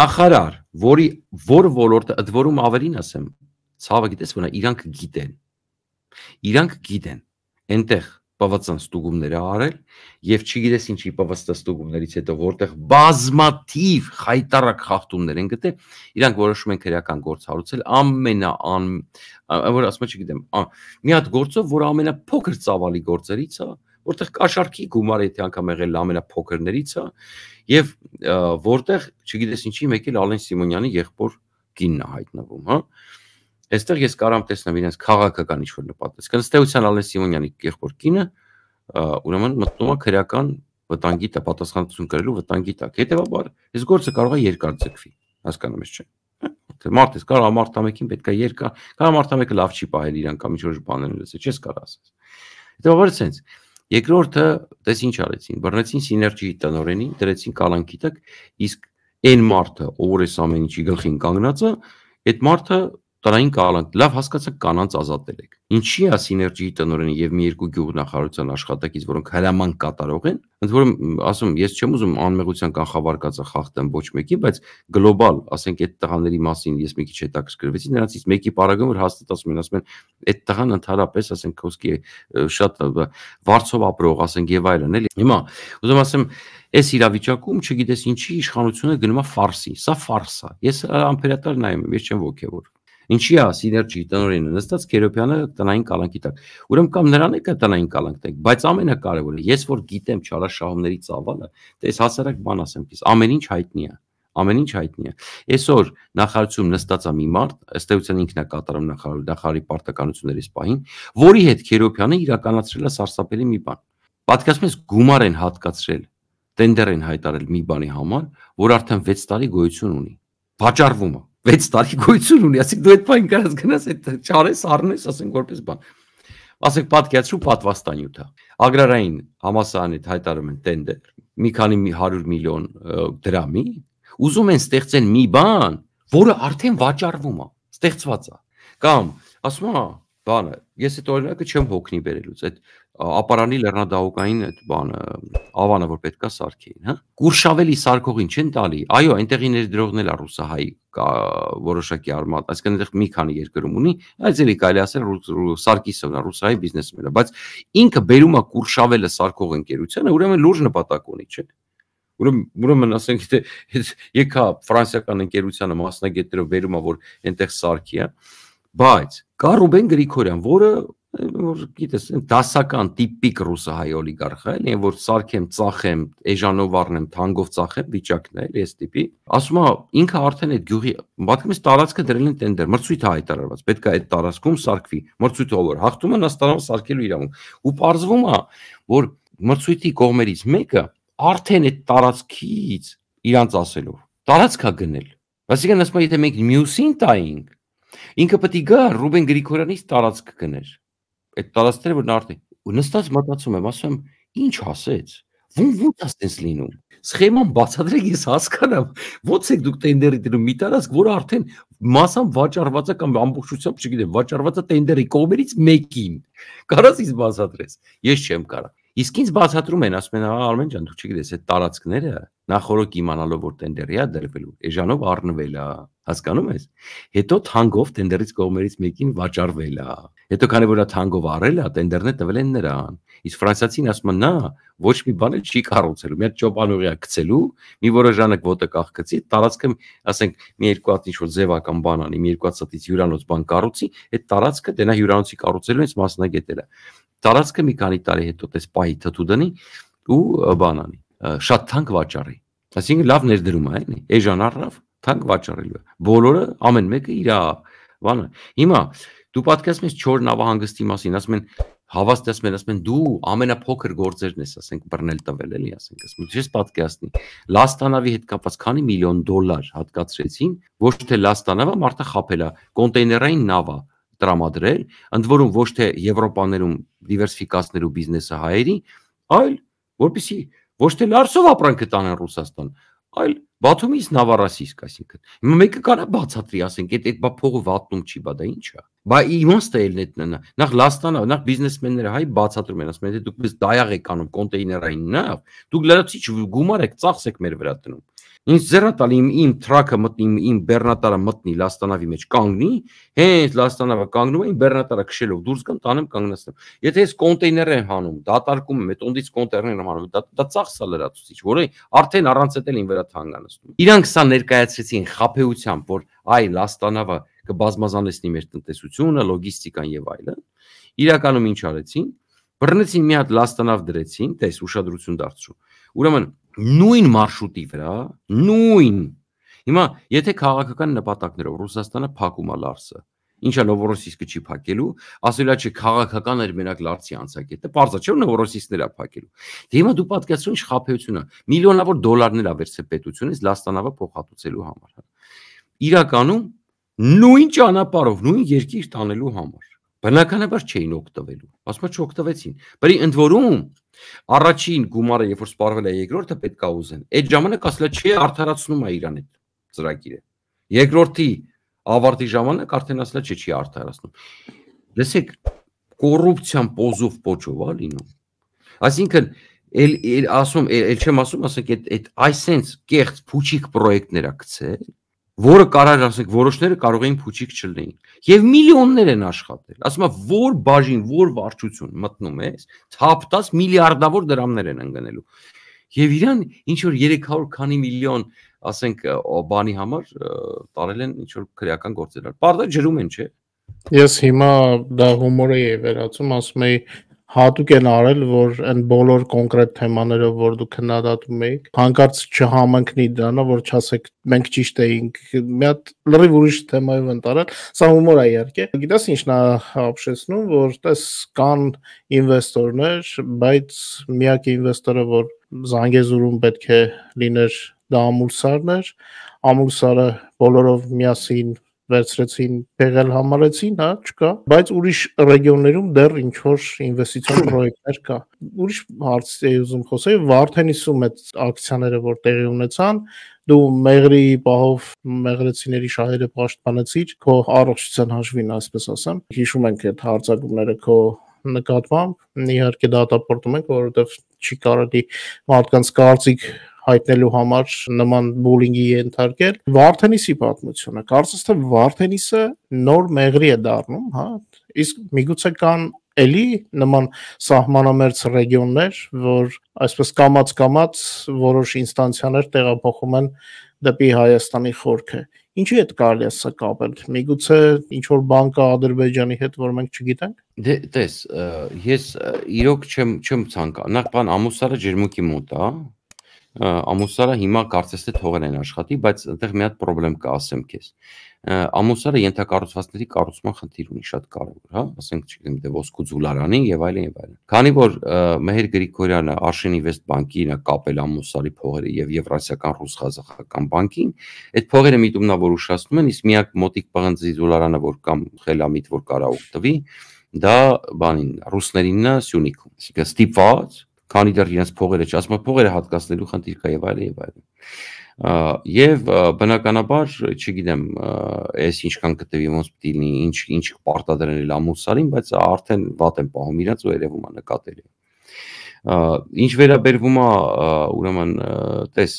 նախարար, որի որ ոլորտը ըդ որում ավելին ասեմ, ցավը գիտես, որ իրանք գիտեն։ Իրանք գիտեն։ Այնտեղ պավացան ստուգումները արել եւ չգիտես ինչի պավացա ստուգումներից հետո որտեղ բազմաթիվ խայտարակ խախտումներ են գտել իրանք որոշում են քրեական գործ հարուցել ամենա ան որ ասում եմ չգիտեմ մի հատ գործով որ ամենափոքր ծավալի գործերից է որտեղ կաշարքի գումարը եթե անգամ եղել ամենափոքրներից է եւ որտեղ չգիտես ինչի մեկ էլ Ալեն Սիմոնյանի եղբոր կինն է հայտնվում հա Այստեղ ես կարամ տեսնեմ իրենց քաղաքական ինչ-որ նպատակ։ Կնստեյության Ալես Սիմոնյանի եղբոր կինը ուրեմն մտնում է քրեական վտանգի տա պատասխանատվություն կրելու վտանգի տակ։ Հետևաբար այս գործը կարող է երկար ձգվի։ Հասկանում ես չէ՞։ Թե մարդ էս կարող ամարտամեկին պետք է երկար, կամ ամարտամեկը լավ չի ողել իրան կամ ինչ-որ բաներ լսի, չես կարող ասես։ Հետևաբար sense Երկրորդը դες ինչ արեցին։ Բռնեցին սիներգիի տնորենին, դրեցին կալանքի տակ, իսկ այն մարդը, ով որ այս ամեն ինչի գլխին կանգնածը, այդ մարդը տրային կանանց, լավ հասկացա կանանց ազատել եք։ Ինչի է սիներգիի տնօրենը եւ մի երկու գյուղ նախարարության աշխատակից, որոնք հրաման կատարող են, ընդ որում ասում ես չեմ ուզում անմեղության կանխավարկածը խախտեմ ոչ մեկի, բայց գլոբալ, ասենք այդ տղաների մասին ես մի քիչ հետաքրքրվեցի, նրանցից մեկի параգրաֆը որ հաստատ ասում են, ասում են այդ տղան ընդհանրապես, ասենք խոսքի շատ վարձով ապրող, ասենք եւ այլն, էլի։ Հիմա ուզում ասեմ, այս իրավիճակում չգիտես ինչի իշխանությունը գնում է ֆարսի։ Սա ֆարս է։ Ես ամբերատար նայում եմ, ես չեմ ոգևոր Ինչի՞ է սիներգի տնօրենը նստած Քերոբյանը տնային կալանքի տակ։ Ուրեմն կամ նրան է կա տնային կալանք տակ, բայց ամենակարևորը ես որ գիտեմ Չարա Շահումների ծավալը, տես հասարակ բան ասեմ քեզ, ամեն ինչ հայտնի է ամեն ինչ հայտնի է։ Այսօր նախարարություն նստած է մի մարդ, ըստ էության ինքն է կատարում նախարարի նախարարի պարտականությունների սպահին, որի հետ Քերոբյանը իրականացրել է սարսափելի մի բան։ Պատկասում ես գումար են հատկացրել, տենդեր են հայտարել մի բանի համար, որ արդեն 6 տարի գոյություն ունի։ Վաճառվում է 6 տարի գույություն ունի, ասենք դու այդ բան կարաս գնաս այդ չարես առնես, ասենք որպես բան։ Ասենք պատկերացրու պատվաստանյութա։ Ագրարային համասարանի հայտարարում են տենդեր, մի քանի 100 միլիոն դրամի, ուզում են ստեղծեն մի բան, որը արդեն վաճառվում է, ստեղծված է։ Կամ ասում է, բանը, ես այդ օրինակը չեմ հոգնի բերելուց, այդ ապարանի լեռնադահուկային այդ բանը ավանը որ պետքա սարքեին, հա։ Կուրշավելի սարքողին չեն տալի։ Այո, այնտեղի ներդրողն էլ է ռուսահայ որոշակի արմատ, այսինքն այնտեղ մի քանի երկրում ունի, այս էլի կարելի ասել Սարգիսովն է ռուսահայ բիզնեսմենը, բայց ինքը բերում է Կուրշավելը սարքող ընկերությանը, ուրեմն լուրջ նպատակ ունի, չէ՞։ Ուրեմն ասենք թե եկա հա, ֆրանսիական ընկերությանը մասնագետներով վերումա որ այնտեղ սարքի է, բայց կա Ռուբեն Գրիգորյան, որը որ գիտես, դասական տիպիկ ռուսահայ օլիգարխ է, այն որ սարքեմ, ծախեմ, էժանով առնեմ, թանգով ծախեմ վիճակն է, այս տիպի։ Ասում է, ինքը արդեն այդ գյուղի մատկից տարածքը դրել են տենդեր, մրցույթ է հայտարարված, պետք է այդ տարածքում սարքվի։ Մրցույթը ով որ հաղթում է, նա ստանում սարքելու իրավունք։ Ու ողրվում է, որ մրցույթի կողմերից մեկը արդեն այդ տարածքից իրանց ասելով տարածքա գնել։ Այսինքն ասում է, եթե մենք մյուսին տայինք, ինքը պետք է գա Ռուբեն Գրիգորյանից տարածք գներ այդ տարածքները որ նարդի։ Ու նստած մտածում եմ, ասում եմ, ի՞նչ ասեց։ Ո՞ն ո՞նց է տես լինում։ Սխեման բացատրեք, ես հասկանամ, ո՞նց եք դուք տենդերի դնում մի տարածք, որը արդեն մասամբ վաճառված է կամ ամբողջությամբ, չգիտեմ, վաճառված է տենդերի կողմերից մեկին։ Կարաս ինձ բացատրես։ Ես չեմ կարող։ Իսկ ինձ բացատրում են, ասում են, հա Արմեն ջան, դու չգիտես, այդ տարածքները նախորոք իմանալով որ տենդերի է դրվելու, էժանով առնվել է հասկանում ես հետո թանգով տենդերից կողմերից մեկին վաճառվել է հետո քանի որ դա թանգով առել է տենդերն է տվել են նրան իսկ ֆրանսիացին ասում է նա ոչ մի բան էլ չի կառուցելու մի հատ ճոպանուղիա գցելու մի որոշանակ ոտը կախկցի տարածքը ասենք մի երկու հատ ինչ որ ձևական բան անի մի երկու հատ սատից հյուրանոց բան կառուցի այդ տարածքը դենա հյուրանոցի կառուցելու ինձ մասնագետելա տարածքը մի քանի տարի հետո տես պահի թթու դնի ու բանանի շատ թանկ վաճառի այսինքն լավ ներդրում է էլի այժմ առավ թանկ վաճառելու է։ Բոլորը ամեն մեկը իր բանը։ Հիմա դու պատկերացնում ես 4 նավահանգստի մասին, ասում են հավաստ ասում են, ասում են դու ամենափոքր գործերն ես, ասենք բռնել տվել էլի, ասենք, ասում ես պատկերացնի։ Լաստանավի հետ կապված քանի միլիոն դոլար հատկացրեցին, ոչ թե լաստանավը մարդը խապելա, կոնտեյներային նավա տրամադրել, ընդ որում ոչ թե Եվրոպաներում դիվերսիֆիկացնելու բիզնեսը հայերի, այլ որպիսի ոչ թե լարսով ապրանքը տանեն Ռուսաստան, այլ Բաթումից Նավարասիսկ, այսինքն։ Հիմա մեկը կարա բացատրի, ասենք, այդ այդ բա փողը վատնում չի, բա դա ի՞նչ է։ Բա իմաստը ելն է նա։ Նախ Լաստանը, նախ բիզնեսմենները հայ բացատրում են, ասում են, դուք մեզ դայաղ եք անում կոնտեյներային, նա։ Դուք լրացիչ գումար եք ծախսեք մեր վրա դնում։ Ինչ զերա տալ իմ իմ տրակը մտնի, իմ, իմ բեռնատարը մտնի լաստանավի մեջ կանգնի, հենց լաստանավը կանգնում է, իմ բեռնատարը քշելով դուրս գամ, տանեմ կանգնացնեմ։ Եթե ես կոնտեյներ եմ հանում, դատարկում եմ, այդտեղից կոնտեյներ եմ հանում, դա դա ծախսա լրացուցիչ, որը արդեն առանց էտել ին վրա թանգանստում։ Իրանք սա ներկայացրեցին խափեությամբ, որ այ լաստանավը կբազմազանեսնի մեր տնտեսությունը, լոգիստիկան եւ այլն։ Իրականում ինչ արեցին։ Բռնեցին մի հատ լաստանավ դրեցին, տես ուշադրություն դարձրու։ Ուրեմն նույն մարշրուտի վրա, նույն։ Հիմա եթե քաղաքական նպատակներով Ռուսաստանը փակում է Լարսը, ինչա Նովորոսիսկը չի փակելու, ասելա չէ քաղաքական էր մենակ Լարսի անցակետը, բարձա չէ Նովորոսիսկներ է փակելու։ Դե հիմա դու պատկերացրու ինչ խափեությունա։ Միլիոնավոր դոլարներ ա վերցե պետությունից Լաստանավը փոխհատուցելու համար։ Իրականում նույն ճանապարով, նույն երկիր տանելու համար բնականաբար չէին օգտվելու ասում եմ չօգտվեցին բարի ընդ որում առաջին գումարը երբ որ սպառվել է երկրորդը պետքա ուզեն այդ ժամանակ ասելա չի արդարացնում է իրան այդ ծրագիրը երկրորդի ավարտի ժամանակ արդեն ասելա չի չի արդարացնում լսեք կոռուպցիան պոզով փոճով է լինում այսինքն էլ ասում էլ չեմ ասում ասենք այդ այդ այսենց կեղծ փուչիկ պրոյեկտներ ա գցել որը կարող ասենք որոշները կարող էին փուչիկ չլինեին եւ միլիոններ են աշխատել ասում եմ որ բաժին որ վարչություն մտնում ես թափտած միլիարդավոր դրամներ են ընկնելու եւ իրան ինչ որ 300 քանի միլիոն ասենք բանի համար տարել են ինչ որ քրեական գործերար բարդը ջրում են չէ ես հիմա դա հումորը եի վերածում ասում եի հատուկ են արել, որ այն բոլոր կոնկրետ թեմաներով, որ դու քննադատում էիք, հանկարծ չհամընկնի դրանը, որ չասեք մենք ճիշտ էինք, մի հատ լրիվ ուրիշ թեմայով ընտարել, սա հումոր է իհարկե։ Գիտես ինչն է ապշեցնում, որ տես կան ինվեստորներ, բայց միակ ինվեստորը, որ Զանգեզուրում պետք է լիներ դա ամուսարներ, ամուսարը բոլորով միասին վերցրեցին, տեղել համարեցին, հա, չկա, բայց ուրիշ ռեգիոններում դեռ ինչ որ ինվեստիցիոն պրոյեկտներ կա։ Ուրիշ հարց է ուզում խոսել, Վարդենիսում այդ ակցիաները որ տեղի ունեցան, դու մեղրի պահով մեղրեցիների շահերը պաշտպանեցիր քո առողջության հաշվին, այսպես ասեմ։ Հիշում ենք այդ հարցակումները քո նկատմամբ իհարկե դատապարտում ենք, որովհետև չի կարելի մարդկանց կարծիք հայտնելու համար նման բուլինգի ենթարկել Վարդենիսի պատմությունը կարծես թե Վարդենիսը նոր մեղրի է դառնում հա իսկ միգուցե կան էլի նման սահմանամերձ ռեգիոններ որ այսպես կամած կամած որոշ ինստանցիաներ տեղափոխում են դեպի Հայաստանի խորքը Ինչու է կարելի է սա կապել։ Միգուցե ինչ որ բան կա Ադրբեջանի հետ, որ մենք չգիտենք։ Դե տես, ես իրոք չեմ չեմ ցանկանա։ Նախ բան ամուսարը ջերմուկի մոտ է, ամուսարը հիմա կարծես թե թողել են աշխատի, բայց այնտեղ մի հատ խնդրեմ կա ասեմ քեզ ամուսարը ենթակառուցվածքների կառուցման խնդիր ունի շատ կարևոր, հա, ասենք չգիտեմ, դե ոսկու զուլարանի եւ այլն եւ այլն։ Քանի որ Մեհեր Գրիգորյանը Արշեն Ինվեստ բանկին կապել ամուսարի փողերը եւ Եվրասիական ռուս խազախական բանկին, այդ փողերը միտումնավոր ուշացնում են, իսկ միակ մոտիկ պղնձի զուլարանը, որ կամ խելամիտ որ կարա օգտվի, դա բանին ռուսներինն է Սյունիքում։ Իսկ ստիպված քանի դեռ իրենց փողերը չասմա փողերը հատկացնելու խնդիր կա եւ այլն եւ այլն։ Եվ բնականաբար, չգիտեմ, այս ինչքան կտեվի ոնց պիտի լինի, ինչ ինչ կպարտադրեն Լամուսարին, բայց արդեն վատ են պահում իրաց ու երևում է նկատելի։ Ինչ վերաբերվում է, ուրեմն, տես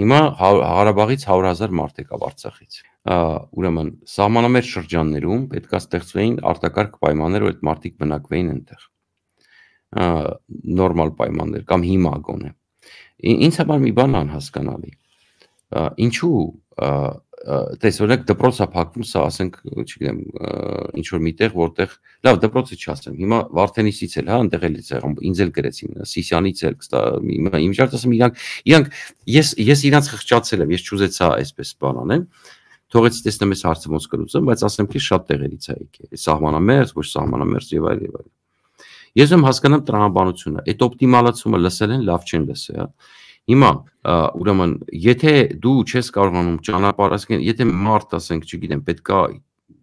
հիմա հա, Ղարաբաղից 100.000 մարդ եկավ Արցախից։ Ուրեմն, սահմանամերջ շրջաններում պետքա ստեղծվեին արտակարգ պայմաններ, որ այդ մարդիկ բնակվեին այնտեղ նորմալ պայմաններ կամ հիմա գոնե Ինձ համար մի բան անհասկանալի։ Ինչու տես օրինակ դպրոցը փակվում, սա ասենք, չգիտեմ, ինչ որ միտեղ որտեղ, լավ, դպրոցը չասեմ, հիմա Վարդենիսից էլ, հա, այնտեղ էլ ցեղում, ինձ էլ գրեցին, Սիսյանից էլ, հիմա իմ շարժ ասեմ, իրանք, իրանք ես ես իրանք խղճացել եմ, ես չուզեցա այսպես բան անեմ, թողեցի տեսնեմ այս հարցը ոնց կլուծեմ, բայց ասեմ, թե շատ տեղերից է եկել, սահմանամերձ, ոչ սահմանամերձ եւ այլ եւ այլ Ես եմ հասկանում տրամաբանությունը, այդ օպտիմալացումը լսել են, լավ չեն լսել, հա։ Հիմա, ուրեմն, եթե դու չես կարողանում ճանապարհ, այսինքն, եթե մարդ, ասենք, չգիտեմ, պետքա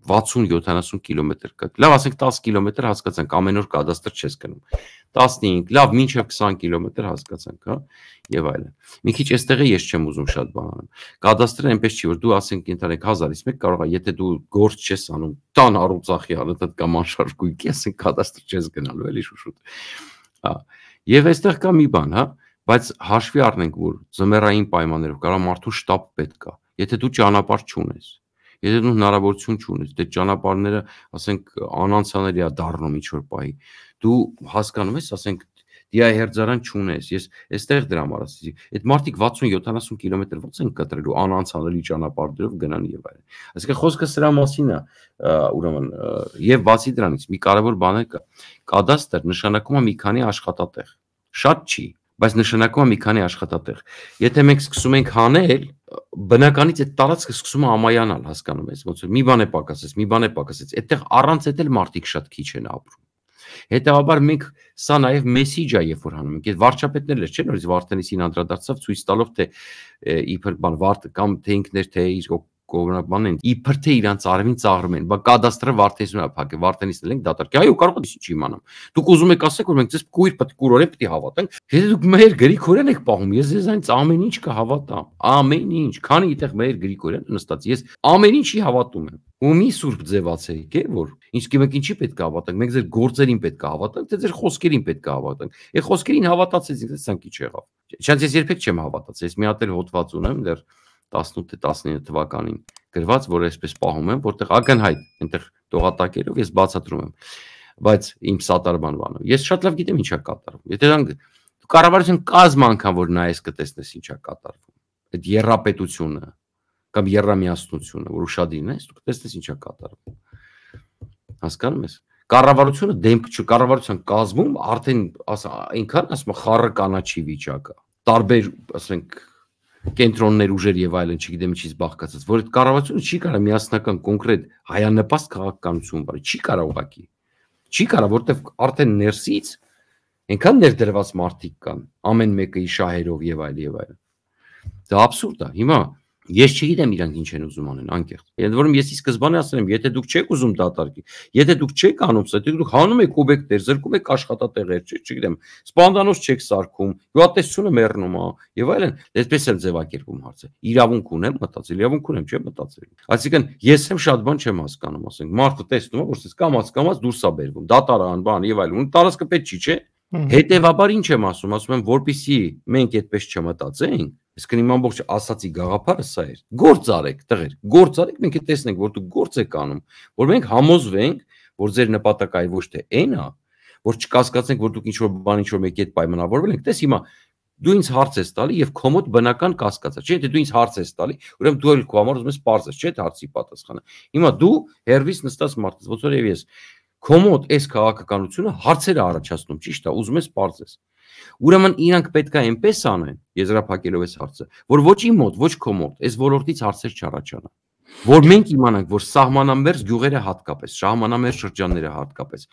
60-70 կիլոմետր կա։ Լավ, ասենք 10 կիլոմետր հասկացանք, ամեն օր կադաստր չես գնում։ 15, լավ, մինչև 20 կիլոմետր հասկացանք, հա, եւ այլն։ Մի քիչ էստեղը ես չեմ ուզում շատ բան անեմ։ Կադաստրը այնպես չի, որ դու ասենք ընդանեք 1000-ից մեկ կարող է, եթե դու գործ չես անում, տան առուցախի անդդ կամ անշարժույքի, ասենք կադաստր չես գնալու, էլի շուշուտ։ Հա։ Եվ այստեղ կա մի բան, հա, բայց հաշվի առնենք, որ զմերային պայմաններով կարող մարդու շտապ պետք է։ Եթե դու ճանապարհ չունես, եթե դու հնարավորություն չունես, դե ճանապարհները, ասենք, անանցաների է դառնում ինչ որ պահի։ Դու հասկանում ես, ասենք, դիա հերձարան չունես։ Ես այստեղ դրա համար ասեցի, այդ մարդիկ 60-70 կիլոմետր ո՞նց են կտրելու անանցանելի ճանապարհներով գնան եւ այլն։ Այսինքն խոսքը սրա մասին է, ուրեմն, եւ բացի դրանից մի կարեւոր բան է կա։ Կադաստր նշանակում է մի քանի աշխատատեղ։ Շատ չի, բայց նշանակում է մի քանի աշխատատեղ։ Եթե մենք սկսում ենք հանել, բնականից այդ տարածքը սկսում է ամայանալ, հասկանում ես, ոնց որ մի բան է պակասես, մի բան է պակասես, այդտեղ առանց այդ էլ մարդիկ շատ քիչ են ապրում։ Հետևաբար մենք սա նաև մեսիջ է, երբ որ հանում ենք։ Այդ վարչապետներն էլ չէ, նորից Վարդենիսին անդրադարձավ ցույց տալով թե իբր բան վարդ կամ թե ինքներ թե իր կողմնաբանեն իբր թե իրանց արևին ծաղրում են բա կադաստրը վարտեսն է փակե վարտենիսն ենք դատարկի այո կարող ես ինչ իմանամ դուք ուզում եք ասեք որ մենք ձեզ կույր պետք կուրորեն պետք է հավատանք եթե դուք մեր գրիգորեն եք պահում ես ձեզ այնց ամեն ինչ կհավատամ ամեն ինչ քանի իտեղ մեր գրիգորեն նստած ես ամեն ինչի հավատում եմ ու մի սուրբ ձևացեք է որ ինչքի մենք ինչի պետք է հավատանք մենք ձեր գործերին պետք է հավատանք թե ձեր խոսքերին պետք է հավատանք այդ խոսքերին հավատացեցինք դեսանք ինչ եղավ չնայած ես երբեք չեմ հավատացել ես մի հատ էլ հոդված ունեմ դեռ 18 թե 19 թվականին գրված, որ այսպես պահում եմ, որտեղ ակնհայտ այնտեղ դողատակերով ես բացատրում եմ, բայց իմ սատարման բանով։ Ես շատ լավ գիտեմ ինչա կատարվում։ Եթե դրանք կառավարության կազմ անգամ որ նայես կտեսնես ինչա կատարվում։ Այդ երրապետությունը կամ երրամիասնությունը, որ ուրشادին ես, դու կտեսնես ինչա կատարվում։ Հասկանում ես կառավարությունը դեմք չի կառավարության կազմում արդեն ասա այնքան ասում խառը կանաչի վիճակը տարբեր ասենք կենտրոններ ուժեր եւ այլն, չգիտեմ ինչից բաղկացած, որ այդ կառավարությունը չի կարող միասնական կոնկրետ հայանպաստ քաղաքականություն վարի, չի կարող ուղակի։ Չի կարող, որտեվ արդեն ներսից այնքան ներդրված մարդիկ կան, ամեն մեկը իշահերով եւ այլ եւ այլ։ Դա աբսուրդ է։ Հիմա այ Ես չգիտեմ իրանք ինչ են ուզում անեն, անկեղծ։ Այդ որում ես ի սկզբանե ասել եմ, եթե դուք չեք ուզում դատարկի, եթե դուք չեք անում, սա դուք հանում եք օբյեկտներ, զրկում եք աշխատատեղեր, չէ, չգիտեմ, սպանդանոց չեք սարքում, հյուրատեսությունը մեռնում է եւ այլն։ Այսպես դե եմ ձևակերպում հարցը։ Իրավունք ունեմ մտածել, իրավունք ունեմ, չէ՞ մտածել։ Այսինքն ես եմ շատ բան չեմ հասկանում, ասենք, մարդը տեսնում է, որ սա կամած-կամած դուրս է բերվում, դատարան, բան եւ այլն, ու տարածքը պետք չի, չէ՞։ Հետևաբար ինչ եմ ասում, ասում եմ, որpիսի մենք այդպես չմտածենք, Իսկ իմ ամբողջ ասացի գաղափարը սա էր. գործ արեք, տղեր, գործ արեք, մենք է տեսնենք, որ դու գործ եք անում, որ մենք համոզվենք, որ ձեր նպատակը այ ոչ թե այն է, որ չկասկածենք, որ դուք ինչ որ բան ինչ որ մեկի հետ պայմանավորվել եք։ Տես հիմա դու ինձ հարց ես տալի եւ քո մոտ բնական կասկածա։ Չէ, եթե դու ինձ հարց ես տալի, ուրեմն դու էլ քո համար ուզում ես parzես, չէ՞ հարցի պատասխանը։ Հիմա դու հերվից նստած մարդ ես, ոնց որ եւ ես։ Քո մոտ այս քաղաքականությունը հարցեր առաջացնում, ճիշտ է, ուզում ես parzես։ Ուրեմն իրանք պետք է այնպես անեն, եզրափակելով այս հարցը, որ ոչ իմ մոտ, ոչ քո մոտ այս ոլորտից հարցեր չառաջանան որ մենք իմանանք, որ սահմանամերձ գյուղերը հատկապես, շահմանամերձ շրջանները հատկապես,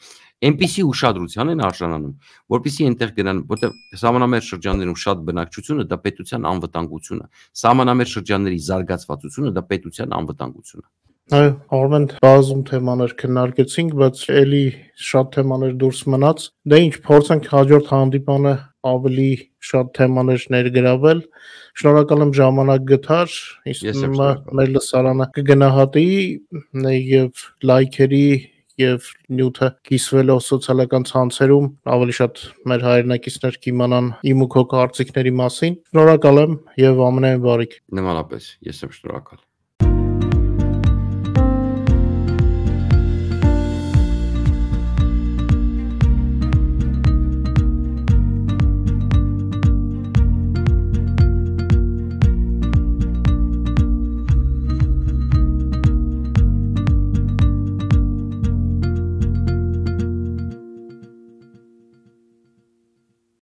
այնպիսի ուշադրության են արժանանում, որpիսի այնտեղ գնան, որտեղ սահմանամերձ շրջաններում շատ բնակչությունը դա պետության անվտանգությունը, սահմանամերձ շրջանների զարգացվածությունը դա պետության անվտանգությունը։ Այո, Արմեն, բազում թեմաներ քննարկեցինք, բայց ելի շատ թեմաներ դուրս մնաց։ Դե ինչ, փորձենք հաջորդ հանդիպանը ավելի շատ թեմաներ ներգրավել։ Շնորհակալ եմ ժամանակ գտար։ Իսկ մեր լսարանը կգնահատի եւ լայքերի եւ նյութը կիսվելով սոցիալական ցանցերում ավելի շատ մեր հայրենակիցներ կիմանան իմ ու քո կարծիքների մասին։ Շնորհակալ եմ եւ ամենայն բարիք։ Նմանապես, ես եմ շնորհակալ։